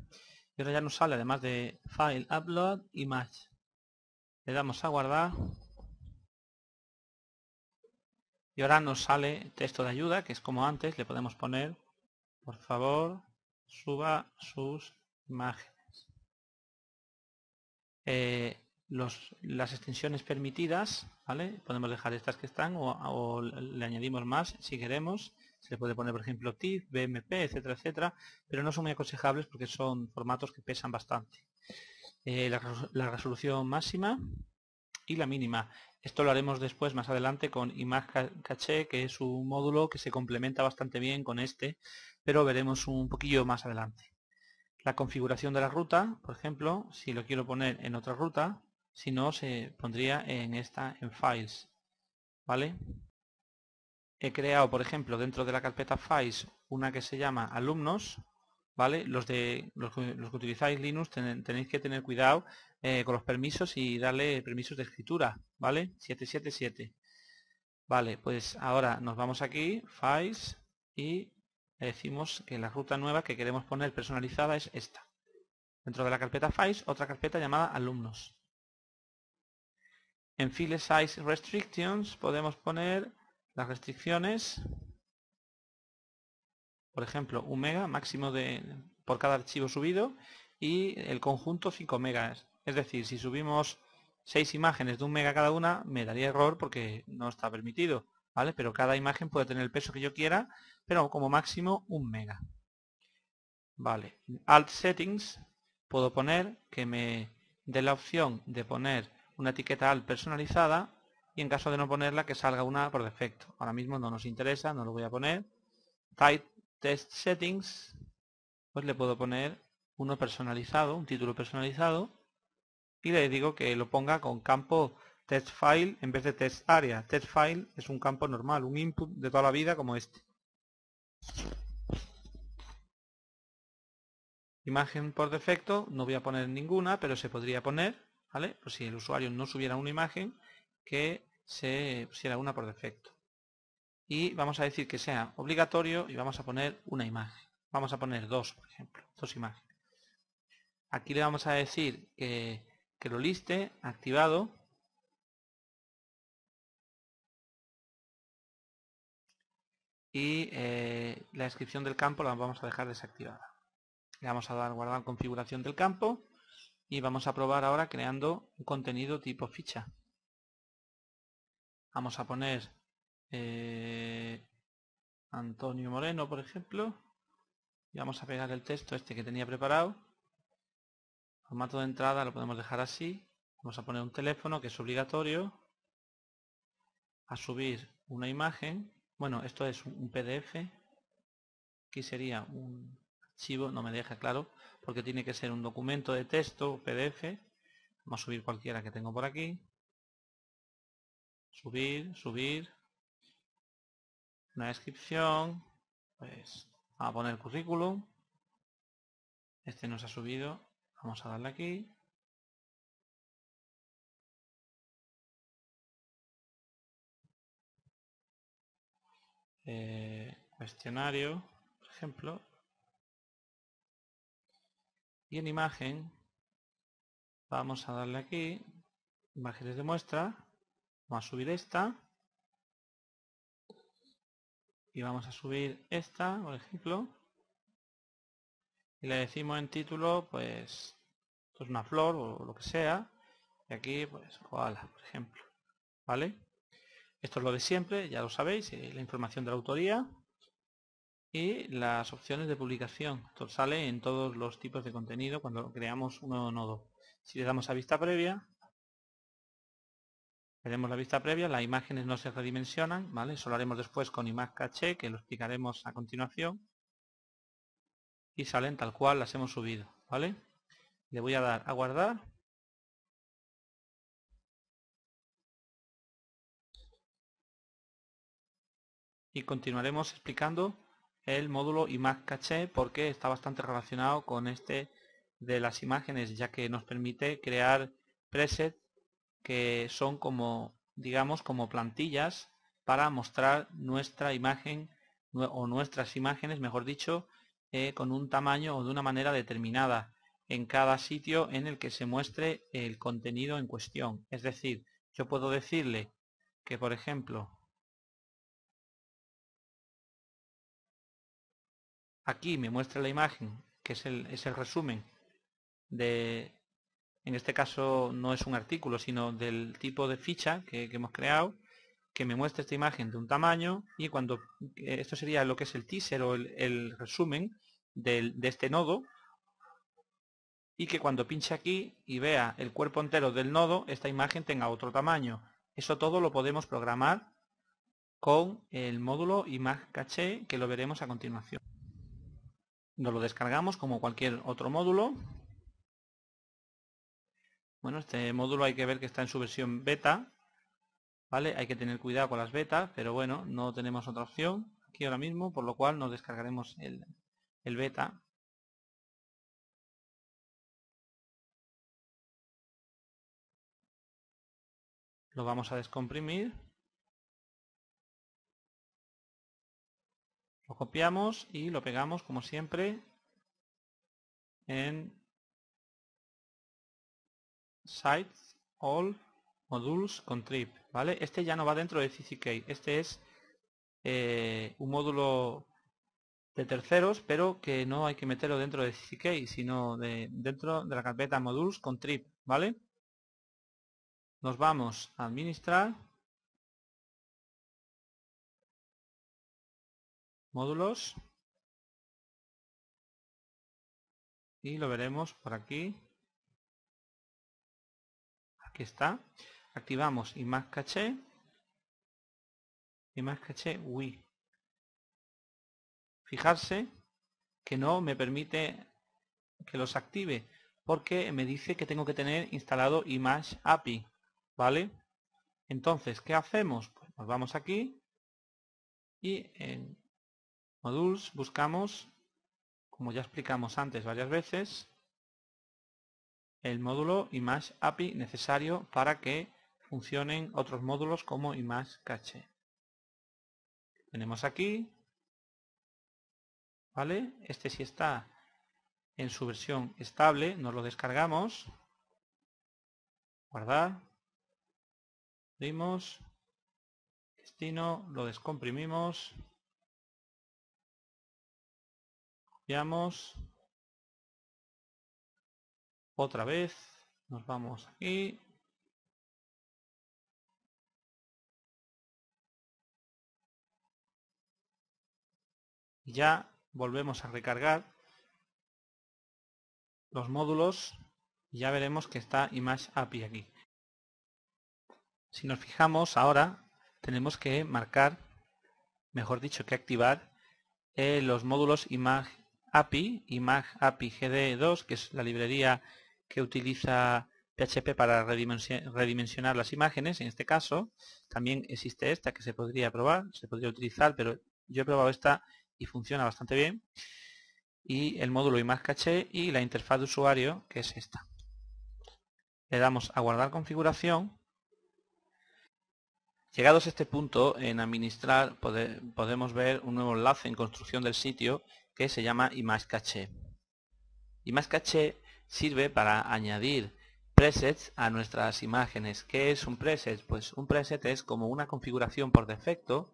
Y ahora ya nos sale además de File, Upload, Image. Le damos a guardar. Y ahora nos sale texto de ayuda, que es como antes, le podemos poner, por favor, suba sus imágenes. Eh, los, las extensiones permitidas, ¿vale? Podemos dejar estas que están o le añadimos más si queremos se puede poner por ejemplo tif BMP, etcétera, etcétera, pero no son muy aconsejables porque son formatos que pesan bastante. Eh, la, la, resolución máxima y la mínima. Esto lo haremos después, más adelante, con Image Cache, que es un módulo que se complementa bastante bien con este, pero veremos un poquillo más adelante. La configuración de la ruta, por ejemplo, si lo quiero poner en otra ruta, si no, se pondría en esta, en Files. ¿Vale? he creado, por ejemplo, dentro de la carpeta Files, una que se llama Alumnos, ¿vale? Los, de, los, que utilizáis Linux tenéis que tener cuidado eh, con los permisos y darle permisos de escritura, ¿vale? 777. Vale, pues ahora nos vamos aquí, Files, y decimos que la ruta nueva que queremos poner personalizada es esta. Dentro de la carpeta Files, otra carpeta llamada Alumnos. En File Size Restrictions podemos poner las restricciones, por ejemplo, un mega máximo de, por cada archivo subido y el conjunto 5 megas. Es decir, si subimos 6 imágenes de un mega cada una, me daría error porque no está permitido. ¿vale? Pero cada imagen puede tener el peso que yo quiera, pero como máximo un mega. Vale, Alt Settings puedo poner que me dé la opción de poner una etiqueta al personalizada y en caso de no ponerla que salga una por defecto. Ahora mismo no nos interesa, no lo voy a poner. Type Test Settings, pues le puedo poner uno personalizado, un título personalizado y le digo que lo ponga con campo test file en vez de test area. Test file es un campo normal, un input de toda la vida como este. Imagen por defecto, no voy a poner ninguna, pero se podría poner, ¿vale? Pues si el usuario no subiera una imagen, que se era una por defecto. Y vamos a decir que sea obligatorio y vamos a poner una imagen. Vamos a poner dos, por ejemplo, dos imágenes. Aquí le vamos a decir que, lo liste activado. Y eh, la descripción del campo la vamos a dejar desactivada. Le vamos a dar guardar configuración del campo y vamos a probar ahora creando un contenido tipo ficha. Vamos a poner eh, Antonio Moreno, por ejemplo. Y vamos a pegar el texto este que tenía preparado. Formato de entrada lo podemos dejar así. Vamos a poner un teléfono que es obligatorio. A subir una imagen. Bueno, esto es un PDF. Aquí sería un archivo, no me deja claro, porque tiene que ser un documento de texto, PDF. Vamos a subir cualquiera que tengo por aquí subir, subir, una descripción, pues a poner currículum, este nos ha subido, vamos a darle aquí, eh, cuestionario, por ejemplo, y en imagen vamos a darle aquí, imágenes de muestra, Vamos a subir esta. Y vamos a subir esta, por ejemplo. Y le decimos en título, pues, esto es una flor o lo que sea. Y aquí, pues, koala, por ejemplo. ¿Vale? Esto es lo de siempre, ya lo sabéis, la información de la autoría y las opciones de publicación. Esto sale en todos los tipos de contenido cuando creamos un nuevo nodo. Si le damos a vista previa, tenemos la vista previa, las imágenes no se redimensionan, ¿vale? Eso haremos después con image que lo explicaremos a continuación. Y salen tal cual las hemos subido, ¿vale? Le voy a dar a guardar. Y continuaremos explicando el módulo image porque está bastante relacionado con este de las imágenes, ya que nos permite crear preset que son como, digamos, como plantillas para mostrar nuestra imagen o nuestras imágenes, mejor dicho, eh, con un tamaño o de una manera determinada en cada sitio en el que se muestre el contenido en cuestión. Es decir, yo puedo decirle que, por ejemplo, aquí me muestra la imagen, que es el resumen de, en este caso no es un artículo, sino del tipo de ficha que, hemos creado, que me muestre esta imagen de un tamaño y cuando eh, esto sería lo que es el teaser o el, resumen de este nodo y que cuando pinche aquí y vea el cuerpo entero del nodo esta imagen tenga otro tamaño eso todo lo podemos programar con el módulo image caché que lo veremos a continuación nos lo descargamos como cualquier otro módulo bueno, este módulo hay que ver que está en su versión beta, ¿vale? Hay que tener cuidado con las betas, pero bueno, no tenemos otra opción aquí ahora mismo, por lo cual nos descargaremos el, el beta. Lo vamos a descomprimir. Lo copiamos y lo pegamos, como siempre, en site all modules con trip, ¿vale? Este ya no va dentro de CCK, este es eh, un módulo de terceros, pero que no hay que meterlo dentro de CCK, sino de, dentro de la carpeta modules con trip, ¿vale? Nos vamos a administrar módulos y lo veremos por aquí está, activamos y más caché y más caché Wii. Fijarse que no me permite que los active porque me dice que tengo que tener instalado Image API, ¿vale? Entonces, ¿qué hacemos? Pues nos vamos aquí y en Modules buscamos, como ya explicamos antes varias veces, el módulo Image API necesario para que funcionen otros módulos como Image Cache. Tenemos aquí, ¿vale? Este sí está en su versión estable, nos lo descargamos, guardar, dimos destino, lo descomprimimos, copiamos, otra vez, nos vamos aquí. Ya volvemos a recargar los módulos ya veremos que está Image API aquí. Si nos fijamos ahora tenemos que marcar, mejor dicho que activar, eh, los módulos Image API, Image API GD2, que es la librería que utiliza PHP para redimensionar las imágenes, en este caso. También existe esta que se podría probar, se podría utilizar, pero yo he probado esta y funciona bastante bien. Y el módulo image caché y la interfaz de usuario, que es esta. Le damos a guardar configuración. Llegados a este punto, en administrar podemos ver un nuevo enlace en construcción del sitio que se llama image caché. caché sirve para añadir presets a nuestras imágenes. ¿Qué es un preset? Pues un preset es como una configuración por defecto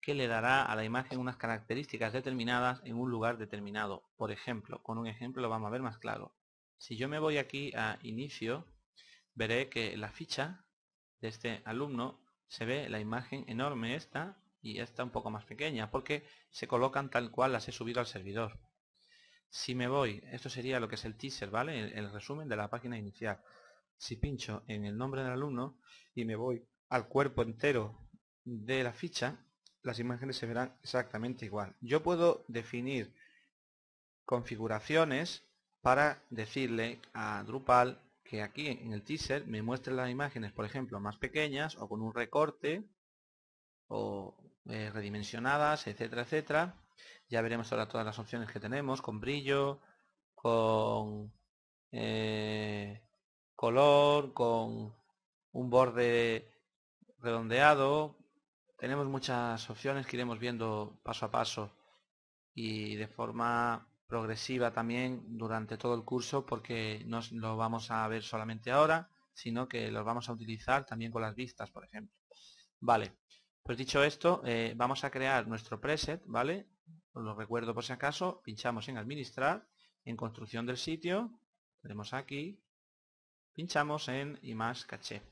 que le dará a la imagen unas características determinadas en un lugar determinado. Por ejemplo, con un ejemplo lo vamos a ver más claro. Si yo me voy aquí a inicio, veré que la ficha de este alumno se ve la imagen enorme esta y esta un poco más pequeña porque se colocan tal cual las he subido al servidor. Si me voy, esto sería lo que es el teaser, ¿vale? El, resumen de la página inicial. Si pincho en el nombre del alumno y me voy al cuerpo entero de la ficha, las imágenes se verán exactamente igual. Yo puedo definir configuraciones para decirle a Drupal que aquí en el teaser me muestre las imágenes, por ejemplo, más pequeñas o con un recorte o eh, redimensionadas, etcétera, etcétera ya veremos ahora todas las opciones que tenemos, con brillo, con eh, color, con un borde redondeado. Tenemos muchas opciones que iremos viendo paso a paso y de forma progresiva también durante todo el curso porque no lo vamos a ver solamente ahora, sino que lo vamos a utilizar también con las vistas, por ejemplo. Vale, pues dicho esto, eh, vamos a crear nuestro preset, ¿vale? lo recuerdo por si acaso, pinchamos en administrar, en construcción del sitio, tenemos aquí, pinchamos en más caché.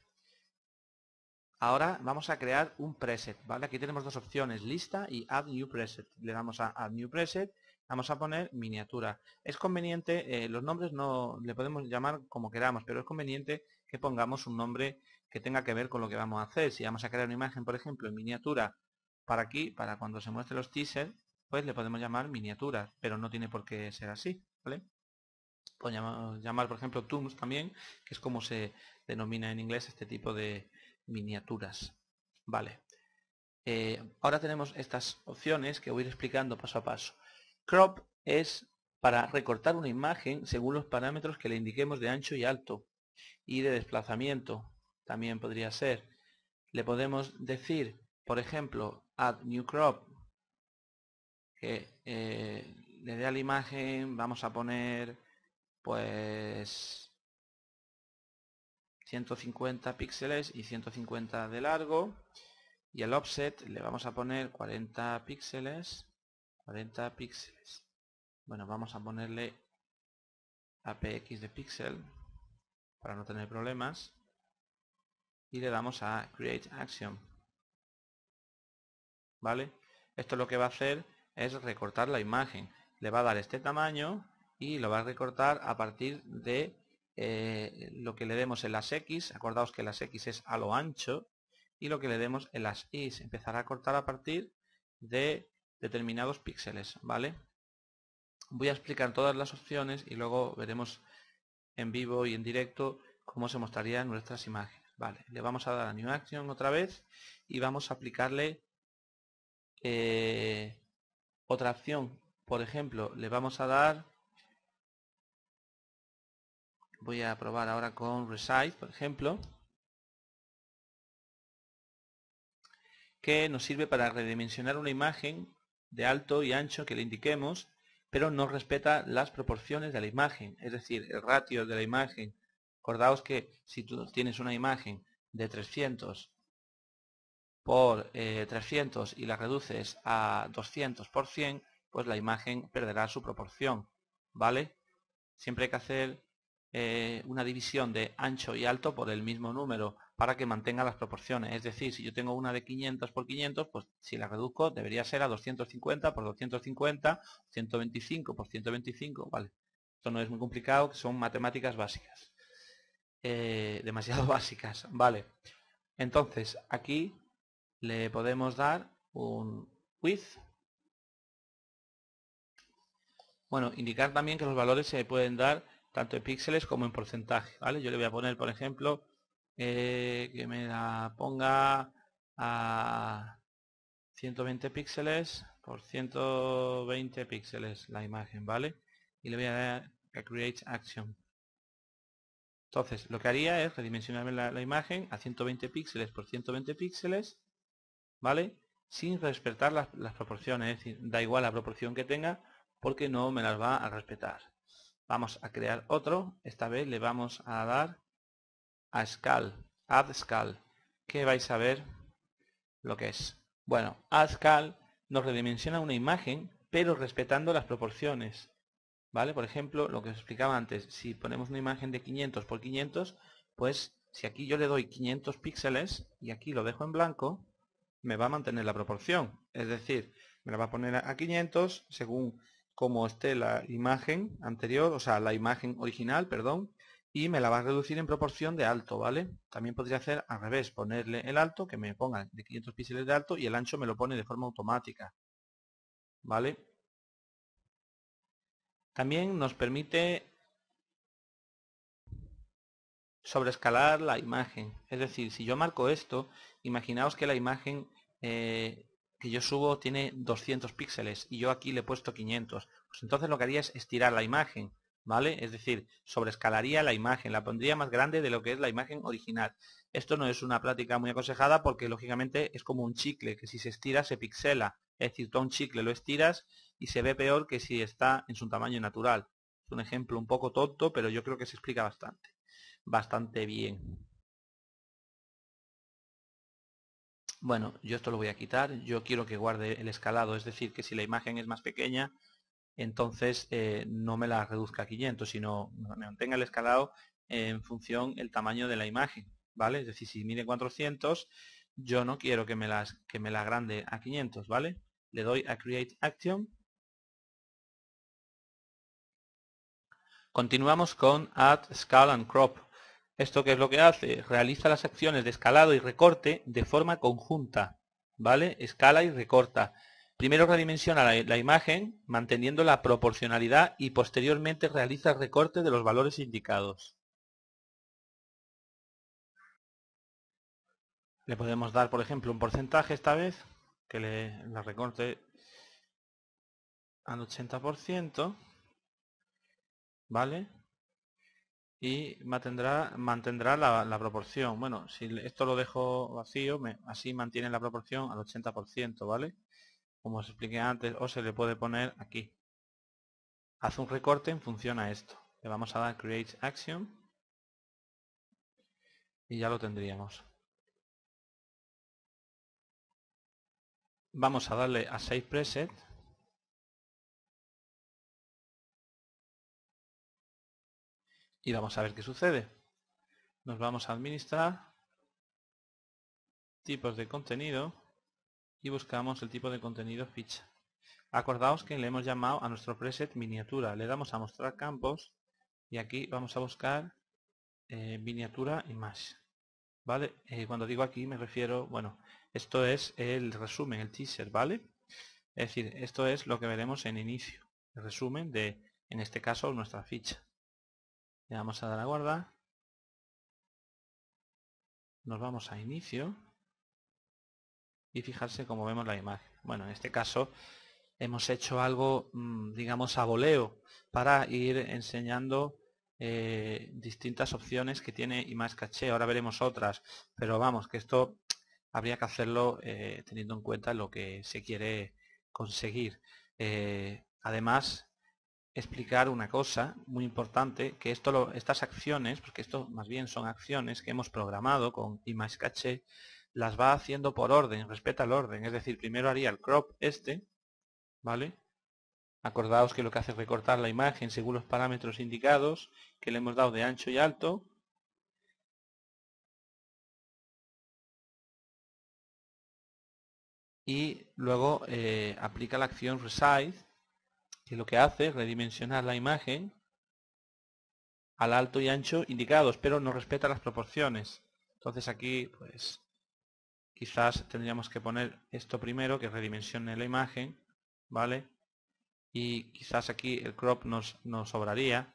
Ahora vamos a crear un preset, ¿vale? Aquí tenemos dos opciones, lista y add new preset. Le damos a add new preset, vamos a poner miniatura. Es conveniente, eh, los nombres no le podemos llamar como queramos, pero es conveniente que pongamos un nombre que tenga que ver con lo que vamos a hacer. Si vamos a crear una imagen, por ejemplo, en miniatura, para aquí, para cuando se muestren los teasers, pues le podemos llamar miniatura pero no tiene por qué ser así, ¿vale? Podemos llamar, por ejemplo, tools también, que es como se denomina en inglés este tipo de miniaturas, ¿vale? Eh, ahora tenemos estas opciones que voy ir explicando paso a paso. Crop es para recortar una imagen según los parámetros que le indiquemos de ancho y alto y de desplazamiento también podría ser. Le podemos decir, por ejemplo, add new crop que le dé a la imagen, vamos a poner pues 150 píxeles y 150 de largo y el offset le vamos a poner 40 píxeles 40 píxeles bueno vamos a ponerle apx de píxel para no tener problemas y le damos a create action vale esto es lo que va a hacer es recortar la imagen. Le va a dar este tamaño y lo va a recortar a partir de eh, lo que le demos en las X. Acordaos que las X es a lo ancho. Y lo que le demos en las Y. empezará a cortar a partir de determinados píxeles. ¿Vale? Voy a explicar todas las opciones y luego veremos en vivo y en directo cómo se mostrarían nuestras imágenes. Vale, le vamos a dar a New Action otra vez y vamos a aplicarle eh, otra opción. Por ejemplo, le vamos a dar... Voy a probar ahora con Resize, por ejemplo. Que nos sirve para redimensionar una imagen de alto y ancho que le indiquemos, pero no respeta las proporciones de la imagen, es decir, el ratio de la imagen. Acordaos que si tú tienes una imagen de 300 por 300 eh, y la reduces a 200 por 100, pues la imagen perderá su proporción, ¿vale? Siempre hay que hacer eh, una división de ancho y alto por el mismo número para que mantenga las proporciones. Es decir, si yo tengo una de 500 por 500, pues si la reduzco debería ser a 250 por 250, 125 por 125, ¿vale? Esto no es muy complicado, son matemáticas básicas. Eh, demasiado *laughs* básicas, ¿vale? Entonces, aquí le podemos dar un width. Bueno, indicar también que los valores se pueden dar tanto en píxeles como en porcentaje, ¿vale? Yo le voy a poner, por ejemplo, eh, que me la ponga a 120 píxeles por 120 píxeles la imagen, ¿vale? Y le voy a dar a Create Action. Entonces, lo que haría es redimensionarme la imagen a 120 píxeles por 120 píxeles ¿vale? Sin respetar las, proporciones, es decir, da igual la proporción que tenga porque no me las va a respetar. Vamos a crear otro, esta vez le vamos a dar a Scale, Add Scale, que vais a ver lo que es. Bueno, Add Scale nos redimensiona una imagen, pero respetando las proporciones. ¿Vale? Por ejemplo, lo que os explicaba antes, si ponemos una imagen de 500 por 500, pues si aquí yo le doy 500 píxeles y aquí lo dejo en blanco, me va a mantener la proporción. Es decir, me la va a poner a 500 según como esté la imagen anterior, o sea, la imagen original, perdón, y me la va a reducir en proporción de alto, ¿vale? También podría hacer al revés, ponerle el alto, que me ponga de 500 píxeles de alto y el ancho me lo pone de forma automática, ¿vale? También nos permite sobrescalar la imagen. Es decir, si yo marco esto, imaginaos que la imagen eh, que yo subo tiene 200 píxeles y yo aquí le he puesto 500. Pues entonces lo que haría es estirar la imagen, ¿vale? Es decir, sobrescalaría la imagen, la pondría más grande de lo que es la imagen original. Esto no es una práctica muy aconsejada porque lógicamente es como un chicle, que si se estira se pixela. Es decir, todo un chicle lo estiras y se ve peor que si está en su tamaño natural. Es un ejemplo un poco tonto, pero yo creo que se explica bastante bastante bien. Bueno, yo esto lo voy a quitar. Yo quiero que guarde el escalado, es decir, que si la imagen es más pequeña, entonces eh, no me la reduzca a 500, sino me mantenga el escalado en función el tamaño de la imagen, ¿vale? Es decir, si mide 400, yo no quiero que me, las, que me la agrande a 500, ¿vale? Le doy a Create Action. Continuamos con Add Scale and Crop. ¿Esto que es lo que hace? Realiza las acciones de escalado y recorte de forma conjunta, ¿vale? Escala y recorta. Primero redimensiona la, imagen manteniendo la proporcionalidad y posteriormente realiza el recorte de los valores indicados. Le podemos dar, por ejemplo, un porcentaje esta vez, que le la recorte al 80%, ¿vale? y mantendrá, mantendrá la, proporción. Bueno, si esto lo dejo vacío, así mantiene la proporción al 80%, ¿vale? Como os expliqué antes, o se le puede poner aquí. Hace un recorte en función esto. Le vamos a dar Create Action y ya lo tendríamos. Vamos a darle a Save Preset y vamos a ver qué sucede. Nos vamos a administrar, tipos de contenido y buscamos el tipo de contenido ficha. Acordaos que le hemos llamado a nuestro preset miniatura. Le damos a mostrar campos y aquí vamos a buscar eh, miniatura y más. ¿Vale? Eh, cuando digo aquí me refiero, bueno, esto es el resumen, el teaser, ¿vale? Es decir, esto es lo que veremos en inicio, el resumen de, en este caso, nuestra ficha. Le vamos a dar a guarda. Nos vamos a inicio. Y fijarse como vemos la imagen. Bueno, en este caso hemos hecho algo, mm, digamos, a voleo para ir enseñando eh, distintas opciones que tiene y más caché. Ahora veremos otras, pero vamos, que esto habría que hacerlo eh, teniendo en cuenta lo que se quiere conseguir. Eh, además, explicar una cosa muy importante, que esto estas acciones, porque esto más bien son acciones que hemos programado con image Cache, las va haciendo por orden, respeta el orden, es decir, primero haría el crop este, ¿vale? Acordaos que lo que hace es recortar la imagen según los parámetros indicados que le hemos dado de ancho y alto. Y luego eh, aplica la acción resize que lo que hace es redimensionar la imagen al alto y ancho indicados, pero no respeta las proporciones. Entonces aquí, pues, quizás tendríamos que poner esto primero, que redimensione la imagen, ¿vale? Y quizás aquí el crop nos, nos sobraría,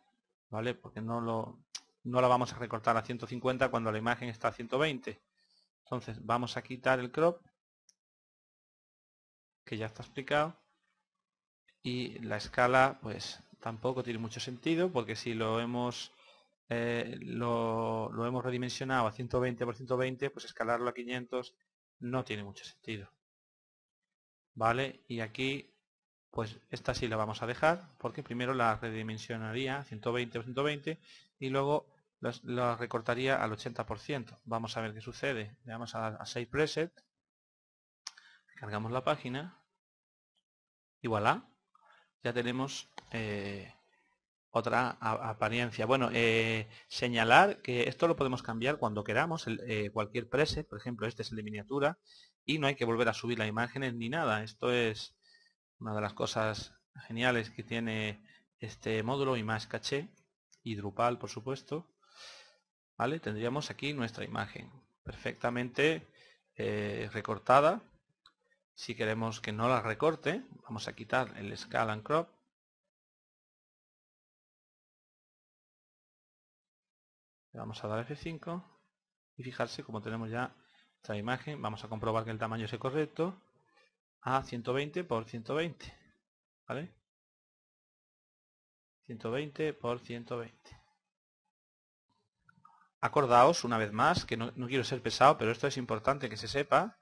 ¿vale? Porque no, lo, no la vamos a recortar a 150 cuando la imagen está a 120. Entonces vamos a quitar el crop, que ya está explicado y la escala pues tampoco tiene mucho sentido porque si lo hemos eh, lo, hemos redimensionado a 120 por 120 pues escalarlo a 500 no tiene mucho sentido vale y aquí pues esta sí la vamos a dejar porque primero la redimensionaría a 120 por 120 y luego la recortaría al 80%. Vamos a ver qué sucede. Le damos a, a 6 preset, cargamos la página y voilà ya tenemos eh, otra apariencia. Bueno, eh, señalar que esto lo podemos cambiar cuando queramos, eh, cualquier preset, por ejemplo, este es el de miniatura, y no hay que volver a subir las imágenes ni nada. Esto es una de las cosas geniales que tiene este módulo y más caché y Drupal, por supuesto. ¿Vale? Tendríamos aquí nuestra imagen perfectamente recortada si queremos que no la recorte, vamos a quitar el Scale and Crop. Le vamos a dar F5 y fijarse como tenemos ya esta imagen. Vamos a comprobar que el tamaño es correcto a 120 por 120. ¿Vale? 120 por 120. Acordaos una vez más, que no quiero ser pesado, pero esto es importante que se sepa,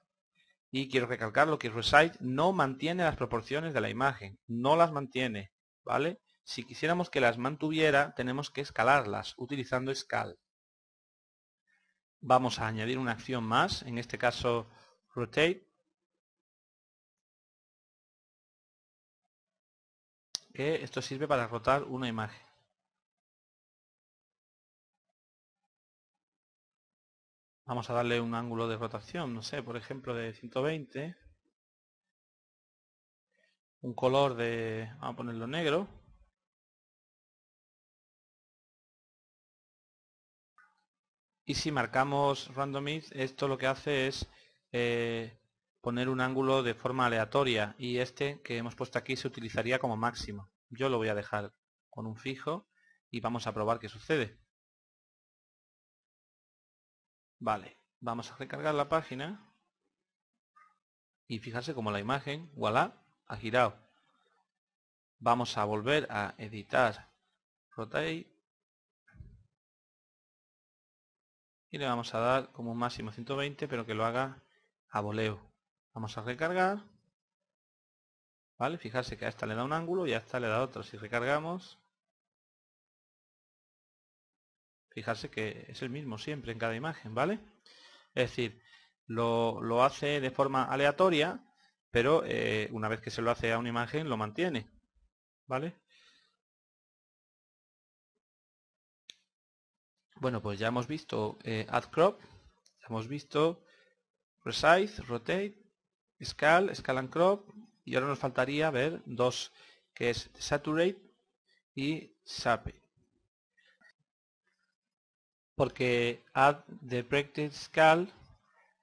y quiero lo que Resize no mantiene las proporciones de la imagen, no las mantiene, ¿vale? Si quisiéramos que las mantuviera, tenemos que escalarlas utilizando Scale. Vamos a añadir una acción más, en este caso Rotate, que esto sirve para rotar una imagen. Vamos a darle un ángulo de rotación, no sé, por ejemplo de 120. Un color de, vamos a ponerlo negro. Y si marcamos randomize, esto lo que hace es eh, poner un ángulo de forma aleatoria y este que hemos puesto aquí se utilizaría como máximo. Yo lo voy a dejar con un fijo y vamos a probar qué sucede. Vale, vamos a recargar la página. Y fijarse como la imagen, voilà, ha girado. Vamos a volver a editar Rotate. Y le vamos a dar como un máximo 120, pero que lo haga a voleo. Vamos a recargar. ¿Vale? Fijarse que a esta le da un ángulo y a esta le da otro. Si recargamos, Fijarse que es el mismo siempre en cada imagen, ¿vale? Es decir, lo, hace de forma aleatoria, pero eh, una vez que se lo hace a una imagen lo mantiene, ¿vale? Bueno, pues ya hemos visto eh, Add Crop, hemos visto Resize, Rotate, Scale, Scale and Crop, y ahora nos faltaría ver dos, que es Saturate y Shape porque add the practice call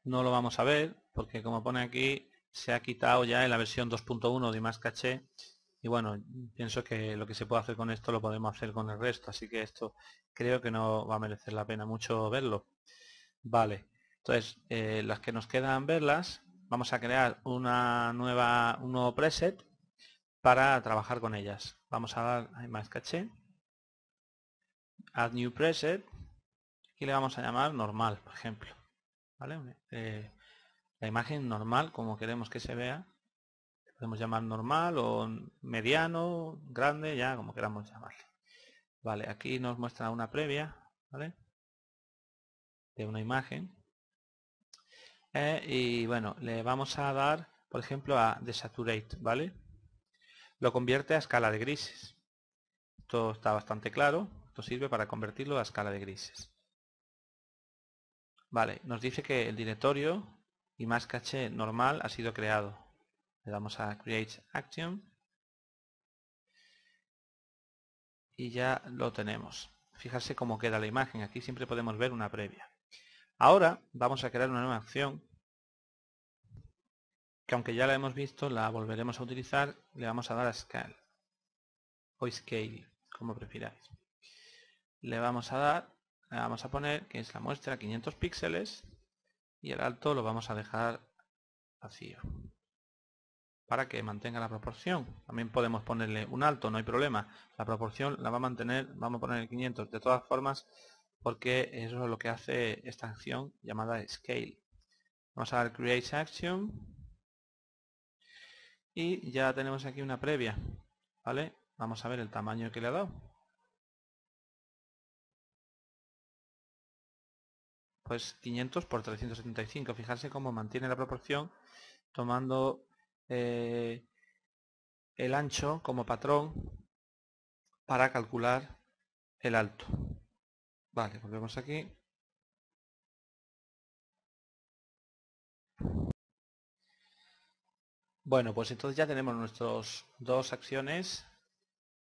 no lo vamos a ver porque como pone aquí se ha quitado ya en la versión 2.1 de más caché y bueno pienso que lo que se puede hacer con esto lo podemos hacer con el resto así que esto creo que no va a merecer la pena mucho verlo vale entonces eh, las que nos quedan verlas vamos a crear una nueva un nuevo preset para trabajar con ellas vamos a dar a más caché add new preset le vamos a llamar normal, por ejemplo. Eh, la imagen normal, como queremos que se vea. podemos llamar normal o mediano, grande, ya como queramos llamarle. Vale, aquí nos muestra una previa, ¿vale? De una imagen. Eh, y bueno, le vamos a dar, por ejemplo, a desaturate, ¿vale? Lo convierte a escala de grises. Esto está bastante claro. Esto sirve para convertirlo a escala de grises. Vale, nos dice que el directorio y más caché normal ha sido creado. Le damos a Create Action. Y ya lo tenemos. Fijarse cómo queda la imagen. Aquí siempre podemos ver una previa. Ahora vamos a crear una nueva acción que aunque ya la hemos visto, la volveremos a utilizar. Le vamos a dar a Scale o Scale, como prefiráis. Le vamos a dar vamos a poner que es la muestra 500 píxeles y el alto lo vamos a dejar vacío para que mantenga la proporción también podemos ponerle un alto no hay problema la proporción la va a mantener vamos a poner 500 de todas formas porque eso es lo que hace esta acción llamada scale vamos a dar create action y ya tenemos aquí una previa vale vamos a ver el tamaño que le ha dado pues 500 por 375. Fijarse cómo mantiene la proporción tomando eh, el ancho como patrón para calcular el alto. Vale, volvemos aquí. Bueno, pues entonces ya tenemos nuestras dos acciones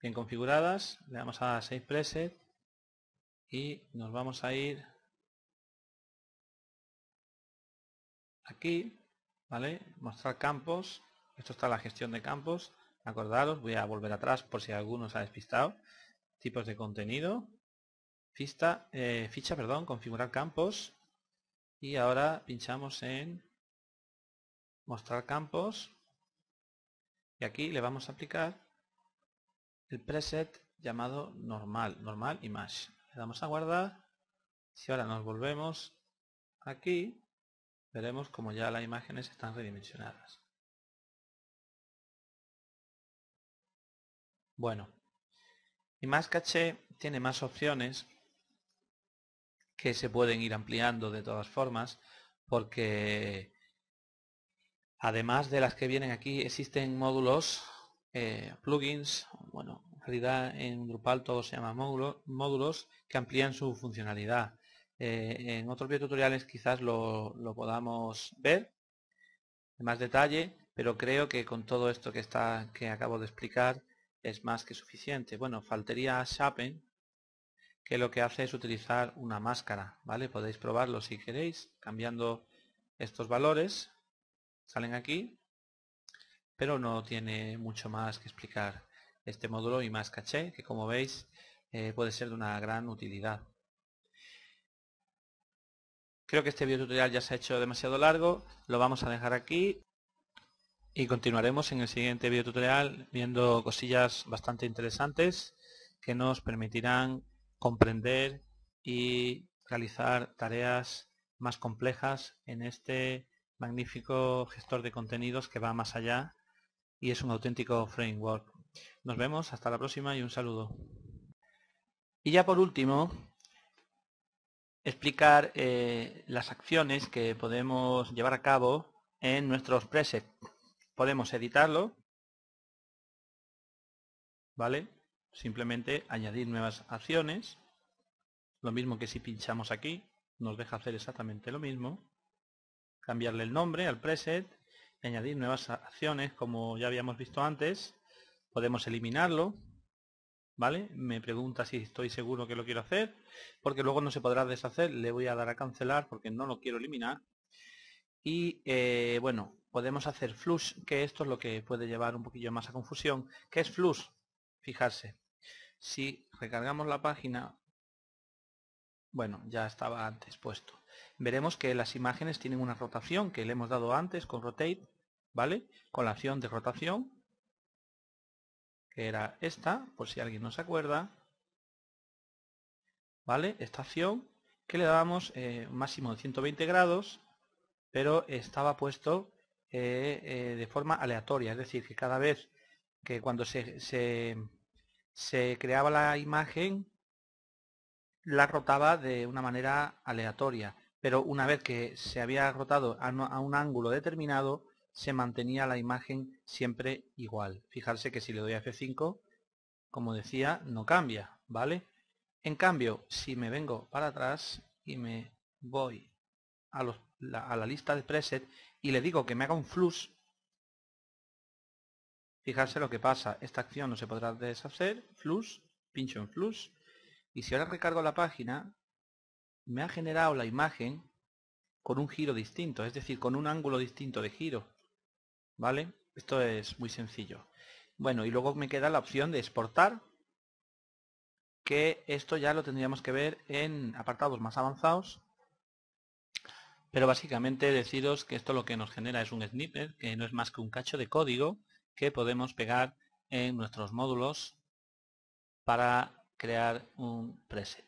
bien configuradas. Le damos a Save Preset y nos vamos a ir aquí, ¿vale? Mostrar campos, esto está la gestión de campos, acordaros, voy a volver atrás por si alguno se ha despistado, tipos de contenido, ficha, eh, ficha perdón, configurar campos, y ahora pinchamos en mostrar campos, y aquí le vamos a aplicar el preset llamado normal, normal y más. Le damos a guardar, si ahora nos volvemos aquí, Veremos como ya las imágenes están redimensionadas. Bueno, y más caché tiene más opciones que se pueden ir ampliando de todas formas porque además de las que vienen aquí existen módulos, eh, plugins, bueno, en realidad en Drupal todo se llama módulos que amplían su funcionalidad. Eh, en otros videotutoriales quizás lo, podamos ver en más detalle, pero creo que con todo esto que, está, que acabo de explicar es más que suficiente. Bueno, faltaría Shapen, que lo que hace es utilizar una máscara, ¿vale? Podéis probarlo si queréis, cambiando estos valores, salen aquí, pero no tiene mucho más que explicar este módulo y más caché, que como veis eh, puede ser de una gran utilidad. Creo que este video tutorial ya se ha hecho demasiado largo, lo vamos a dejar aquí y continuaremos en el siguiente video tutorial viendo cosillas bastante interesantes que nos permitirán comprender y realizar tareas más complejas en este magnífico gestor de contenidos que va más allá y es un auténtico framework. Nos vemos, hasta la próxima y un saludo. Y ya por último, explicar eh, las acciones que podemos llevar a cabo en nuestros presets. Podemos editarlo, ¿vale? Simplemente añadir nuevas acciones, lo mismo que si pinchamos aquí, nos deja hacer exactamente lo mismo. Cambiarle el nombre al preset añadir nuevas acciones como ya habíamos visto antes. Podemos eliminarlo, me pregunta si estoy seguro que lo quiero hacer, porque luego no se podrá deshacer, le voy a dar a cancelar porque no lo quiero eliminar. Y eh, bueno, podemos hacer flush, que esto es lo que puede llevar un poquillo más a confusión, que es flush, fijarse. Si recargamos la página, bueno, ya estaba antes puesto. Veremos que las imágenes tienen una rotación que le hemos dado antes con rotate, ¿vale? Con la acción de rotación, era esta, por si alguien no se acuerda. ¿Vale? Esta acción que le dábamos eh, máximo de 120 grados, pero estaba puesto eh, eh, de forma aleatoria, es decir, que cada vez que cuando se, se, se creaba la imagen, la rotaba de una manera aleatoria, pero una vez que se había rotado a, a un ángulo determinado, se mantenía la imagen siempre igual. Fijarse que si le doy a F5, como decía, no cambia, ¿vale? En cambio, si me vengo para atrás y me voy a, la, lista de preset y le digo que me haga un flux, fijarse lo que pasa. Esta acción no se podrá deshacer, flush, pincho en flux. y si ahora recargo la página, me ha generado la imagen con un giro distinto, es decir, con un ángulo distinto de giro. ¿Vale? Esto es muy sencillo. Bueno, y luego me queda la opción de exportar, que esto ya lo tendríamos que ver en apartados más avanzados. Pero básicamente deciros que esto lo que nos genera es un snippet, que no es más que un cacho de código que podemos pegar en nuestros módulos para crear un preset.